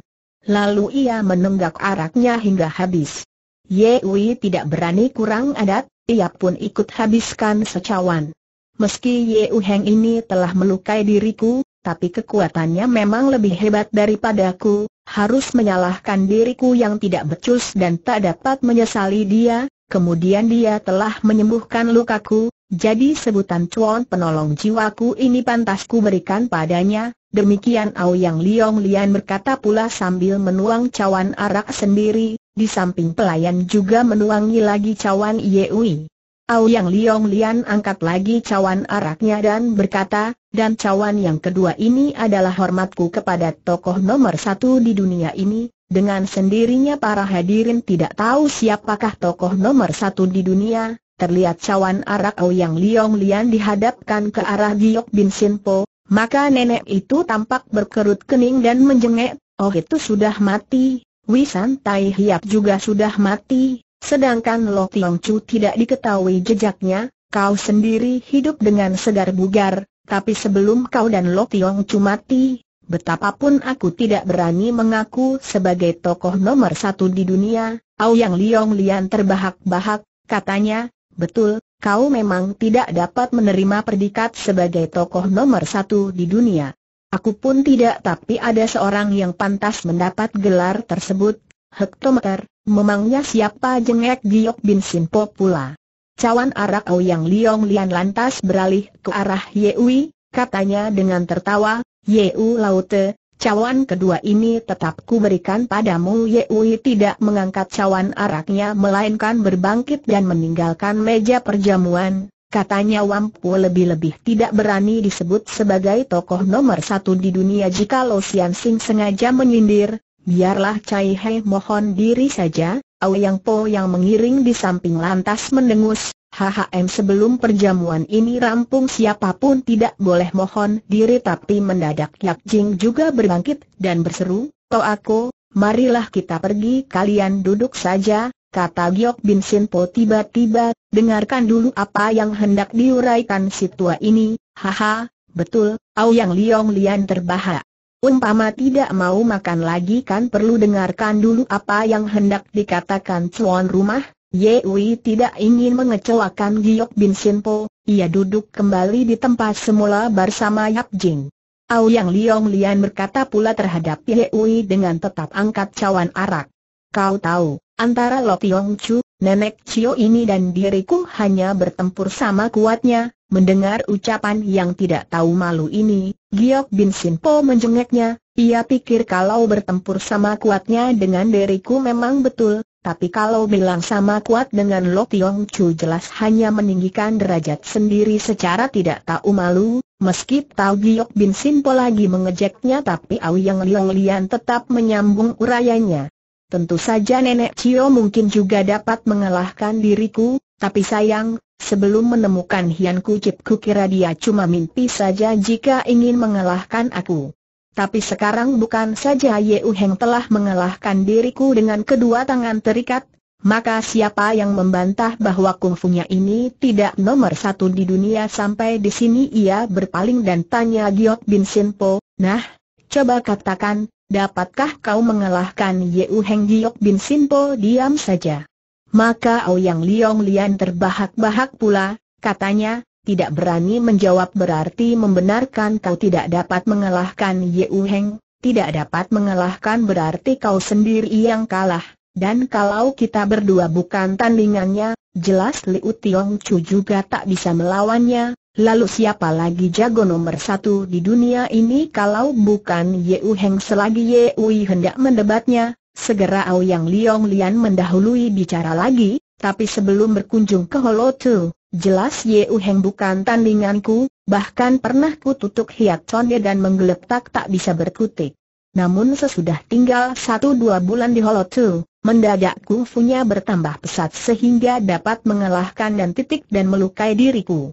Lalu ia menenggak araknya hingga habis. ye wei tidak berani kurang adat, ia pun ikut habiskan secawan. Meski ye u Heng ini telah melukai diriku, tapi kekuatannya memang lebih hebat daripadaku, harus menyalahkan diriku yang tidak becus dan tak dapat menyesali dia, kemudian dia telah menyembuhkan lukaku, jadi sebutan cuan penolong jiwaku ini pantas ku berikan padanya, demikian Ao Yang Liong Lian berkata pula sambil menuang cawan arak sendiri, di samping pelayan juga menuangi lagi cawan Yeui. Ao Yang Liong Lian angkat lagi cawan araknya dan berkata, dan cawan yang kedua ini adalah hormatku kepada tokoh nomor satu di dunia ini, dengan sendirinya para hadirin tidak tahu siapakah tokoh nomor satu di dunia, terlihat cawan arak Au Yang Liong Lian dihadapkan ke arah Giok Bin Sin Po, maka nenek itu tampak berkerut kening dan menjengek, oh itu sudah mati, Wisan Tai Hiap juga sudah mati, sedangkan Lo Tiong Chu tidak diketahui jejaknya, kau sendiri hidup dengan segar bugar, tapi sebelum kau dan Lo Tiong Chu mati, betapapun aku tidak berani mengaku sebagai tokoh nomor satu di dunia, Au Yang Liong Lian terbahak-bahak, katanya, betul, kau memang tidak dapat menerima predikat sebagai tokoh nomor satu di dunia. Aku pun tidak tapi ada seorang yang pantas mendapat gelar tersebut, hektometer, memangnya siapa jengek Giok Bin Sinpo pula. Cawan arak yang Liong Lian lantas beralih ke arah Yewi, katanya dengan tertawa, Yew Laute, Cawan kedua ini tetap kuberikan padamu Ye Yehui tidak mengangkat cawan araknya melainkan berbangkit dan meninggalkan meja perjamuan, katanya Wampu lebih-lebih tidak berani disebut sebagai tokoh nomor satu di dunia jika Lo Sian Sing sengaja menyindir, biarlah Cai He mohon diri saja, Au Yang Po yang mengiring di samping lantas mendengus, HHM sebelum perjamuan ini rampung siapapun tidak boleh mohon diri tapi mendadak Yap Jing juga berbangkit dan berseru, Toh aku, marilah kita pergi kalian duduk saja, kata Giok Bin Sinpo tiba-tiba, dengarkan dulu apa yang hendak diuraikan si tua ini, haha, betul, Au Yang Liong Lian terbahak. Umpama tidak mau makan lagi kan perlu dengarkan dulu apa yang hendak dikatakan cuan rumah, Ye Wei tidak ingin mengecewakan Giok Bin Po. ia duduk kembali di tempat semula bersama Yap Jing. Yang Liong Lian berkata pula terhadap Ye Wei dengan tetap angkat cawan arak. Kau tahu, antara Lo Tiong Chu, nenek Cio ini dan diriku hanya bertempur sama kuatnya, mendengar ucapan yang tidak tahu malu ini, Giok Bin Po menjengeknya, ia pikir kalau bertempur sama kuatnya dengan diriku memang betul, tapi kalau bilang sama kuat dengan Lo Tiong Chu jelas hanya meninggikan derajat sendiri secara tidak tahu malu, meski tahu Giok Bin Simpo lagi mengejeknya tapi Awi Yang Liang Lian tetap menyambung urayanya. Tentu saja Nenek Cio mungkin juga dapat mengalahkan diriku, tapi sayang, sebelum menemukan Hian Ku Cip kukira dia cuma mimpi saja jika ingin mengalahkan aku. Tapi sekarang bukan saja Ye Heng telah mengalahkan diriku dengan kedua tangan terikat, maka siapa yang membantah bahwa kungfunya ini tidak nomor satu di dunia sampai di sini ia berpaling dan tanya Giok Bin Po, nah, coba katakan, dapatkah kau mengalahkan Ye Heng Giok Bin Po diam saja. Maka Ouyang Liong Lian terbahak-bahak pula, katanya, tidak berani menjawab berarti membenarkan kau tidak dapat mengalahkan Yu Heng, tidak dapat mengalahkan berarti kau sendiri yang kalah, dan kalau kita berdua bukan tandingannya, jelas Liu Tiong Chu juga tak bisa melawannya, lalu siapa lagi jago nomor satu di dunia ini kalau bukan Yeu Heng selagi Yeu hendak mendebatnya, segera Ao Yang Liong Lian mendahului bicara lagi, tapi sebelum berkunjung ke Holo Tu, Jelas Ye Uheng bukan tandinganku, bahkan pernah ku tutup hiat conde dan menggeletak tak bisa berkutik. Namun sesudah tinggal satu dua bulan di Two, mendadak kungfunya bertambah pesat sehingga dapat mengalahkan dan titik dan melukai diriku.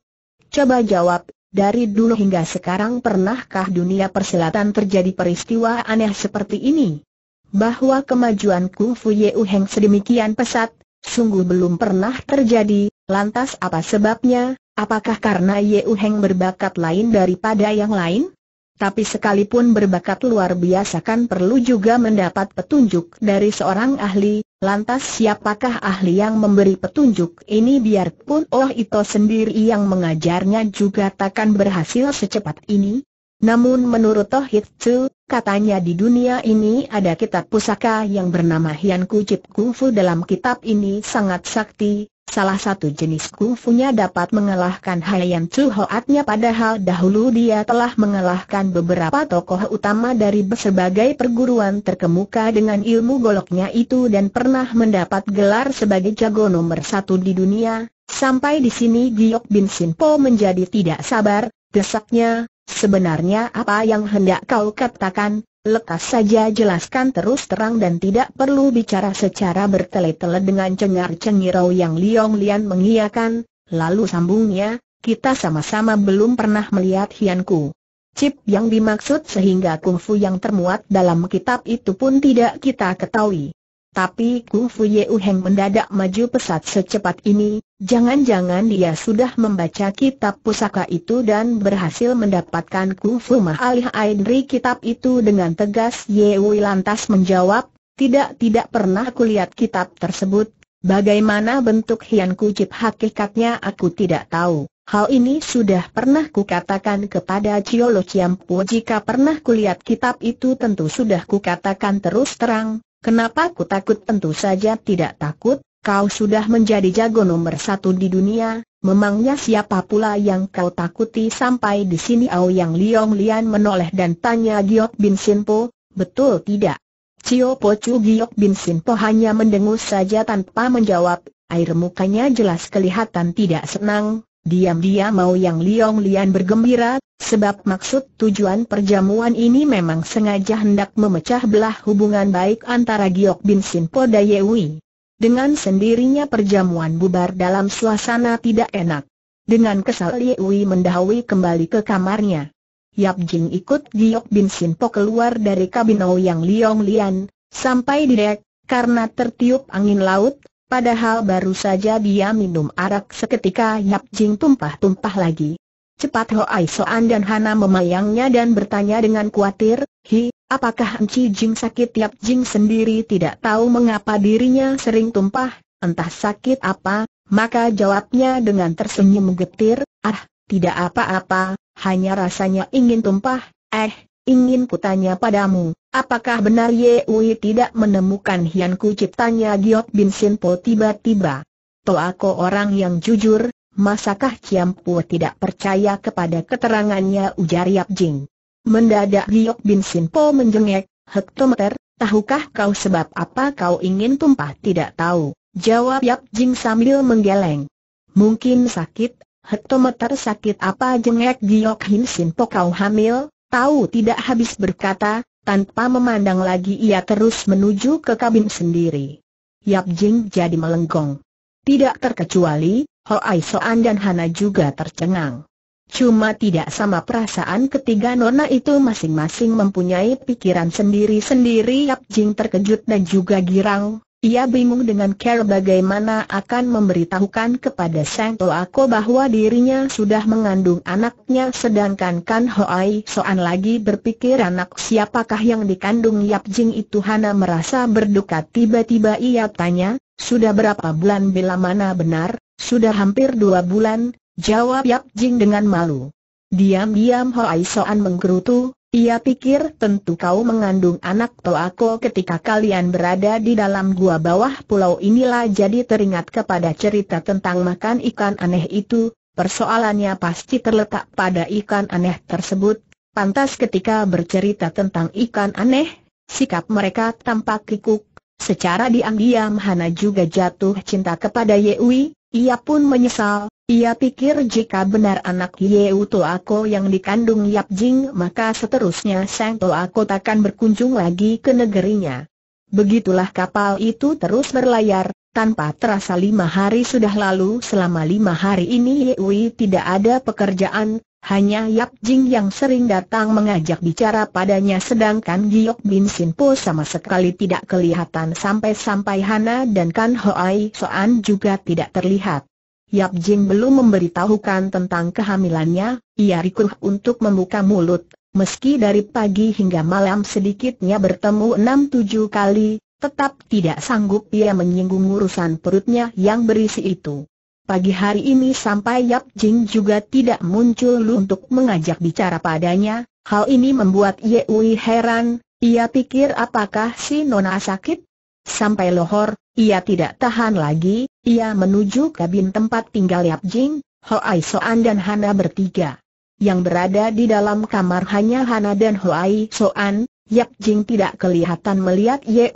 Coba jawab, dari dulu hingga sekarang pernahkah dunia perselatan terjadi peristiwa aneh seperti ini? Bahwa kemajuan kungfu Ye Uheng sedemikian pesat, sungguh belum pernah terjadi, lantas apa sebabnya, apakah karena Ye U Heng berbakat lain daripada yang lain? Tapi sekalipun berbakat luar biasa kan perlu juga mendapat petunjuk dari seorang ahli, lantas siapakah ahli yang memberi petunjuk ini biarpun Oh Ito sendiri yang mengajarnya juga takkan berhasil secepat ini? Namun menurut Toh Chu, Katanya di dunia ini ada kitab pusaka yang bernama Hian Kucip Kungfu dalam kitab ini sangat sakti, salah satu jenis kungfunya dapat mengalahkan Hian Chu Hoatnya padahal dahulu dia telah mengalahkan beberapa tokoh utama dari berbagai perguruan terkemuka dengan ilmu goloknya itu dan pernah mendapat gelar sebagai jago nomor satu di dunia. Sampai di sini Giok Bin Sinpo menjadi tidak sabar, desaknya, Sebenarnya apa yang hendak kau katakan, lekas saja jelaskan terus terang dan tidak perlu bicara secara bertele-tele dengan cengar-cengirau yang Liong Lian mengiyakan, lalu sambungnya, kita sama-sama belum pernah melihat Hianku. Chip yang dimaksud sehingga kungfu yang termuat dalam kitab itu pun tidak kita ketahui. Tapi Ku Fuye Uheng mendadak maju pesat secepat ini, jangan-jangan dia sudah membaca kitab pusaka itu dan berhasil mendapatkan Ku Fu mahalih Alih Aidri kitab itu dengan tegas Yewi lantas menjawab, tidak tidak pernah aku lihat kitab tersebut, bagaimana bentuk Hian Cip hakikatnya aku tidak tahu. Hal ini sudah pernah kukatakan kepada Ciolo jika pernah kulihat kitab itu tentu sudah kukatakan terus terang, Kenapa ku takut tentu saja tidak takut, kau sudah menjadi jago nomor satu di dunia, memangnya siapa pula yang kau takuti sampai di sini Ao Yang Liong Lian menoleh dan tanya Giok Bin Sinpo, betul tidak? Cio Po Chu Giok Bin Sinpo hanya mendengus saja tanpa menjawab, air mukanya jelas kelihatan tidak senang, Diam-diam mau yang Liong Lian bergembira, sebab maksud tujuan perjamuan ini memang sengaja hendak memecah belah hubungan baik antara Giok Bin Sin Po Dayewi. Dengan sendirinya perjamuan bubar dalam suasana tidak enak. Dengan kesal Yewi mendahului kembali ke kamarnya. Yap Jing ikut Giok Bin Sin keluar dari kabinau Yang Liong Lian, sampai di dek, karena tertiup angin laut, Padahal baru saja dia minum arak seketika Yap Jing tumpah-tumpah lagi. Cepat Ho Hoai Soan dan Hana memayangnya dan bertanya dengan khawatir, Hi, apakah Enci Jing sakit Yap Jing sendiri tidak tahu mengapa dirinya sering tumpah, entah sakit apa, maka jawabnya dengan tersenyum getir, ah, tidak apa-apa, hanya rasanya ingin tumpah, eh, ingin kutanya padamu, Apakah benar Ye Wei tidak menemukan Hian Ku ciptanya Giok Bin Sin Po tiba-tiba? aku orang yang jujur, masakah Ciampu tidak percaya kepada keterangannya ujar Yap Jing? Mendadak Giok Bin Sin Po menjengek, hektometer, tahukah kau sebab apa kau ingin tumpah tidak tahu? Jawab Yap Jing sambil menggeleng. Mungkin sakit, hektometer sakit apa jengek Giok Sin Po. kau hamil? Tahu tidak habis berkata, tanpa memandang lagi ia terus menuju ke kabin sendiri. Yap Jing jadi melengkung. Tidak terkecuali, Ho Ai Soan dan Hana juga tercengang. Cuma tidak sama perasaan ketiga nona itu masing-masing mempunyai pikiran sendiri-sendiri Yap Jing terkejut dan juga girang, ia bingung dengan cara bagaimana akan memberitahukan kepada Sang Toako bahwa dirinya sudah mengandung anaknya sedangkan Kan Ai Soan lagi berpikir anak siapakah yang dikandung Yap Jing itu Hana merasa berduka tiba-tiba ia tanya, sudah berapa bulan bila mana benar, sudah hampir dua bulan, jawab Yap Jing dengan malu. Diam-diam Ho Ai Soan menggerutu, ia pikir tentu kau mengandung anak Toako ketika kalian berada di dalam gua bawah pulau inilah jadi teringat kepada cerita tentang makan ikan aneh itu, persoalannya pasti terletak pada ikan aneh tersebut, pantas ketika bercerita tentang ikan aneh, sikap mereka tampak kikuk, secara diam-diam Hana juga jatuh cinta kepada Yewi, ia pun menyesal, ia pikir jika benar anak Yeu Toako yang dikandung Yap Jing maka seterusnya Sang Toako takkan berkunjung lagi ke negerinya. Begitulah kapal itu terus berlayar, tanpa terasa lima hari sudah lalu selama lima hari ini Yewi tidak ada pekerjaan, hanya Yap Jing yang sering datang mengajak bicara padanya sedangkan Giok Bin Sin Po sama sekali tidak kelihatan sampai-sampai Hana dan Kan Hoai Soan juga tidak terlihat. Yap Jing belum memberitahukan tentang kehamilannya, ia rikuh untuk membuka mulut, meski dari pagi hingga malam sedikitnya bertemu enam tujuh kali, tetap tidak sanggup ia menyinggung urusan perutnya yang berisi itu. Pagi hari ini sampai Yap Jing juga tidak muncul lu untuk mengajak bicara padanya, hal ini membuat Ye Ui heran, ia pikir apakah si Nona sakit? Sampai lohor, ia tidak tahan lagi, ia menuju kabin tempat tinggal Yap Jing, Ho Ai Soan dan Hana bertiga. Yang berada di dalam kamar hanya Hana dan Ho Ai Soan, Yap Jing tidak kelihatan melihat Ye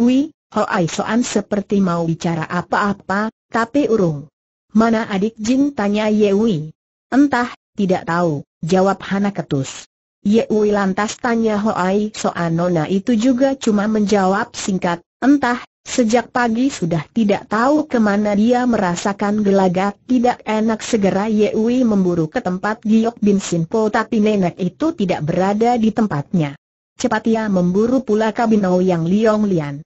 Ho Ai Soan seperti mau bicara apa-apa, tapi urung. Mana adik Jin tanya Yewi. Entah, tidak tahu, jawab Hana ketus. Yewi lantas tanya Hoai so Nona itu juga cuma menjawab singkat, entah, sejak pagi sudah tidak tahu kemana dia merasakan gelagat tidak enak segera Yewi memburu ke tempat Giok Bin Sinpo tapi nenek itu tidak berada di tempatnya. Cepat ia memburu pula Kabinau yang Liong Lian.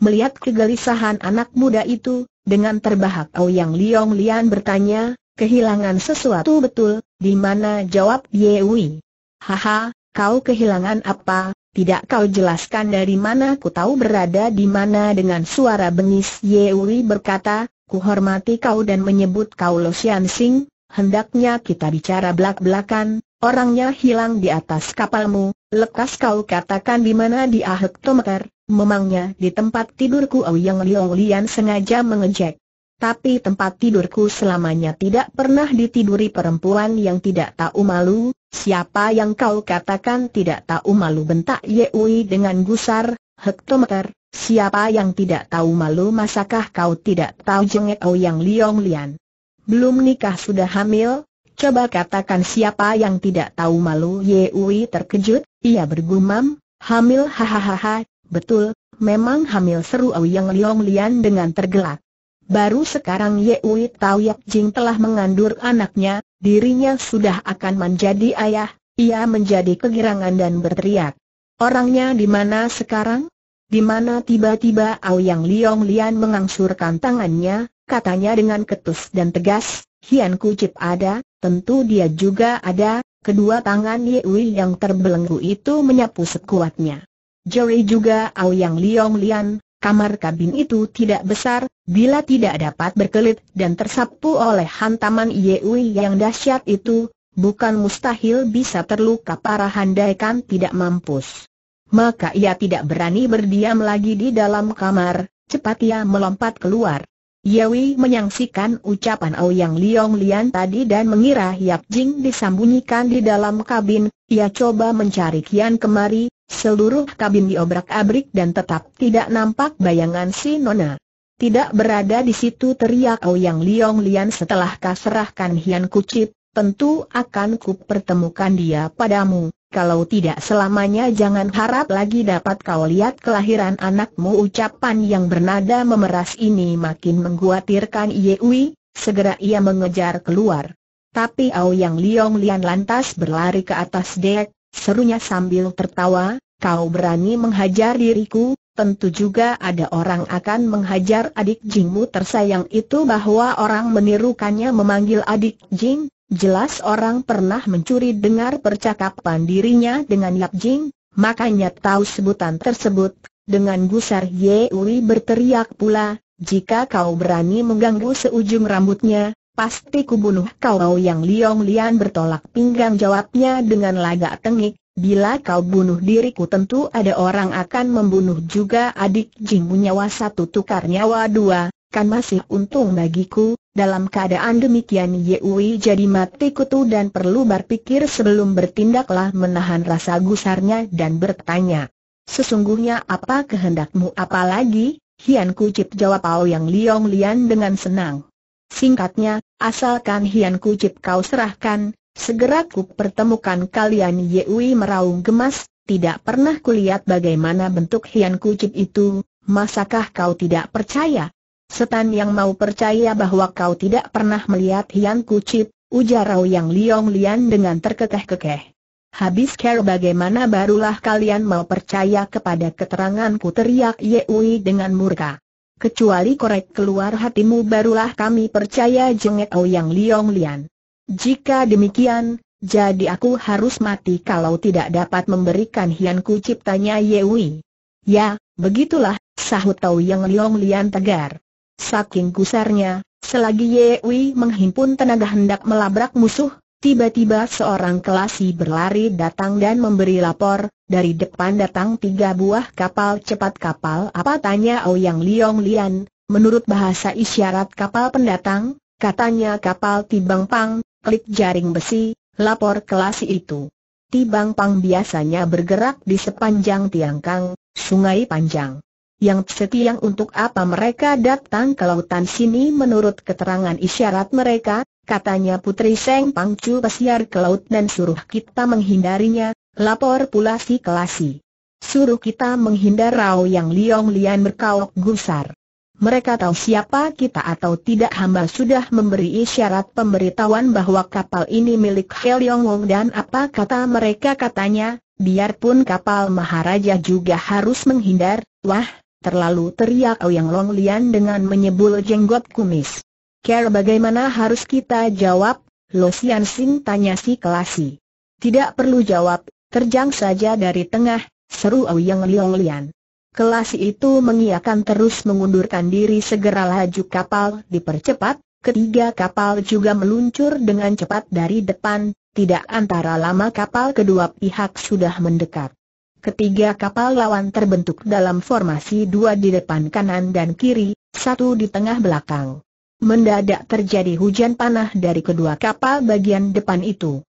Melihat kegelisahan anak muda itu, dengan terbahak yang Liong Lian bertanya, kehilangan sesuatu betul, di mana jawab Ye Yewi. Haha, kau kehilangan apa, tidak kau jelaskan dari mana ku tahu berada di mana dengan suara bengis Yewi berkata, ku hormati kau dan menyebut kau Lo Xian Sing, hendaknya kita bicara belak-belakan, orangnya hilang di atas kapalmu, lekas kau katakan di mana di hektometer. Memangnya di tempat tidurku Ouyang Liao Lian sengaja mengejek. Tapi tempat tidurku selamanya tidak pernah ditiduri perempuan yang tidak tahu malu, siapa yang kau katakan tidak tahu malu bentak Ye Wei dengan gusar, hektometer, siapa yang tidak tahu malu masakah kau tidak tahu jengek Ouyang Liong Lian. Belum nikah sudah hamil, Coba katakan siapa yang tidak tahu malu Ye Wei terkejut, ia bergumam, hamil hahaha, Betul, memang hamil seru Yang Liong Lian dengan tergelak. Baru sekarang Ye Wei tahu Yap Jing telah mengandur anaknya, dirinya sudah akan menjadi ayah, ia menjadi kegirangan dan berteriak. Orangnya di mana sekarang? Di mana tiba-tiba Yang Liong Lian mengangsurkan tangannya, katanya dengan ketus dan tegas, Hian Kucip ada, tentu dia juga ada, kedua tangan Ye Wei yang terbelenggu itu menyapu sekuatnya. Jerry juga Aoyang Liong Lian, kamar kabin itu tidak besar, bila tidak dapat berkelit dan tersapu oleh hantaman Yewi yang dahsyat itu, bukan mustahil bisa terluka parah handaikan tidak mampus. Maka ia tidak berani berdiam lagi di dalam kamar, cepat ia melompat keluar. Wei menyaksikan ucapan Aoyang Liong Lian tadi dan mengira Yap Jing disambunyikan di dalam kabin, ia coba mencari Kian kemari, Seluruh kabin diobrak-abrik dan tetap tidak nampak bayangan si Nona. Tidak berada di situ teriak Ouyang Liong Lian setelah kaserahkan Hian Kucip, tentu akan kupertemukan dia padamu. Kalau tidak selamanya jangan harap lagi dapat kau lihat kelahiran anakmu ucapan yang bernada memeras ini makin mengkhawatirkan Yewi, segera ia mengejar keluar. Tapi Ao Yang Liong Lian lantas berlari ke atas dek, Serunya sambil tertawa, kau berani menghajar diriku, tentu juga ada orang akan menghajar adik jingmu tersayang itu bahwa orang menirukannya memanggil adik jing, jelas orang pernah mencuri dengar percakapan dirinya dengan Yap Jing, makanya tahu sebutan tersebut, dengan gusar Ye Uli berteriak pula, jika kau berani mengganggu seujung rambutnya, Pasti kubunuh kau yang Liong Lian bertolak pinggang jawabnya dengan lagak tengik, bila kau bunuh diriku tentu ada orang akan membunuh juga adik jingmu nyawa satu tukar nyawa dua, kan masih untung bagiku, dalam keadaan demikian Yewi jadi mati kutu dan perlu berpikir sebelum bertindaklah menahan rasa gusarnya dan bertanya. Sesungguhnya apa kehendakmu apalagi, Hian Kucip jawab Ao Yang Liong Lian dengan senang. Singkatnya, asalkan Hian Kucip kau serahkan, segera ku pertemukan kalian Yui meraung gemas, tidak pernah kulihat bagaimana bentuk Hian Kucip itu, masakah kau tidak percaya? Setan yang mau percaya bahwa kau tidak pernah melihat Hian Kucip, ujar Rao Yang Liong Lian dengan terkekeh-kekeh. Habis care bagaimana barulah kalian mau percaya kepada keteranganku teriak Yui dengan murka. Kecuali korek keluar hatimu barulah kami percaya jengek Ouyang Liong Lian. Jika demikian, jadi aku harus mati kalau tidak dapat memberikan hianku ciptanya Yewi. Ya, begitulah, sahut Tau Yang Liong Lian tegar. Saking gusarnya. selagi Yewi menghimpun tenaga hendak melabrak musuh, Tiba-tiba seorang kelasi berlari datang dan memberi lapor, dari depan datang tiga buah kapal cepat kapal apa tanya Yang Liong Lian, menurut bahasa isyarat kapal pendatang, katanya kapal Tibang Pang, klik jaring besi, lapor kelasi itu. Tibang Pang biasanya bergerak di sepanjang Tiangkang, sungai panjang. Yang setiang untuk apa mereka datang ke lautan sini menurut keterangan isyarat mereka, katanya Putri Seng Pangcu pesiar ke laut dan suruh kita menghindarinya, lapor pula si Kelasi. Suruh kita menghindar Rao yang Liong Lian berkaok gusar. Mereka tahu siapa kita atau tidak hamba sudah memberi isyarat pemberitahuan bahwa kapal ini milik He Liong Wong dan apa kata mereka katanya, biarpun kapal Maharaja juga harus menghindar, wah, terlalu teriak Yang Long Lian dengan menyebul jenggot kumis. Care bagaimana harus kita jawab? Lo Sian Sing tanya si Kelasi. Tidak perlu jawab, terjang saja dari tengah, seru Yang Liang Lian. Kelasi itu mengiakan terus mengundurkan diri segera laju kapal dipercepat, ketiga kapal juga meluncur dengan cepat dari depan, tidak antara lama kapal kedua pihak sudah mendekat. Ketiga kapal lawan terbentuk dalam formasi dua di depan kanan dan kiri, satu di tengah belakang. Mendadak terjadi hujan panah dari kedua kapal bagian depan itu.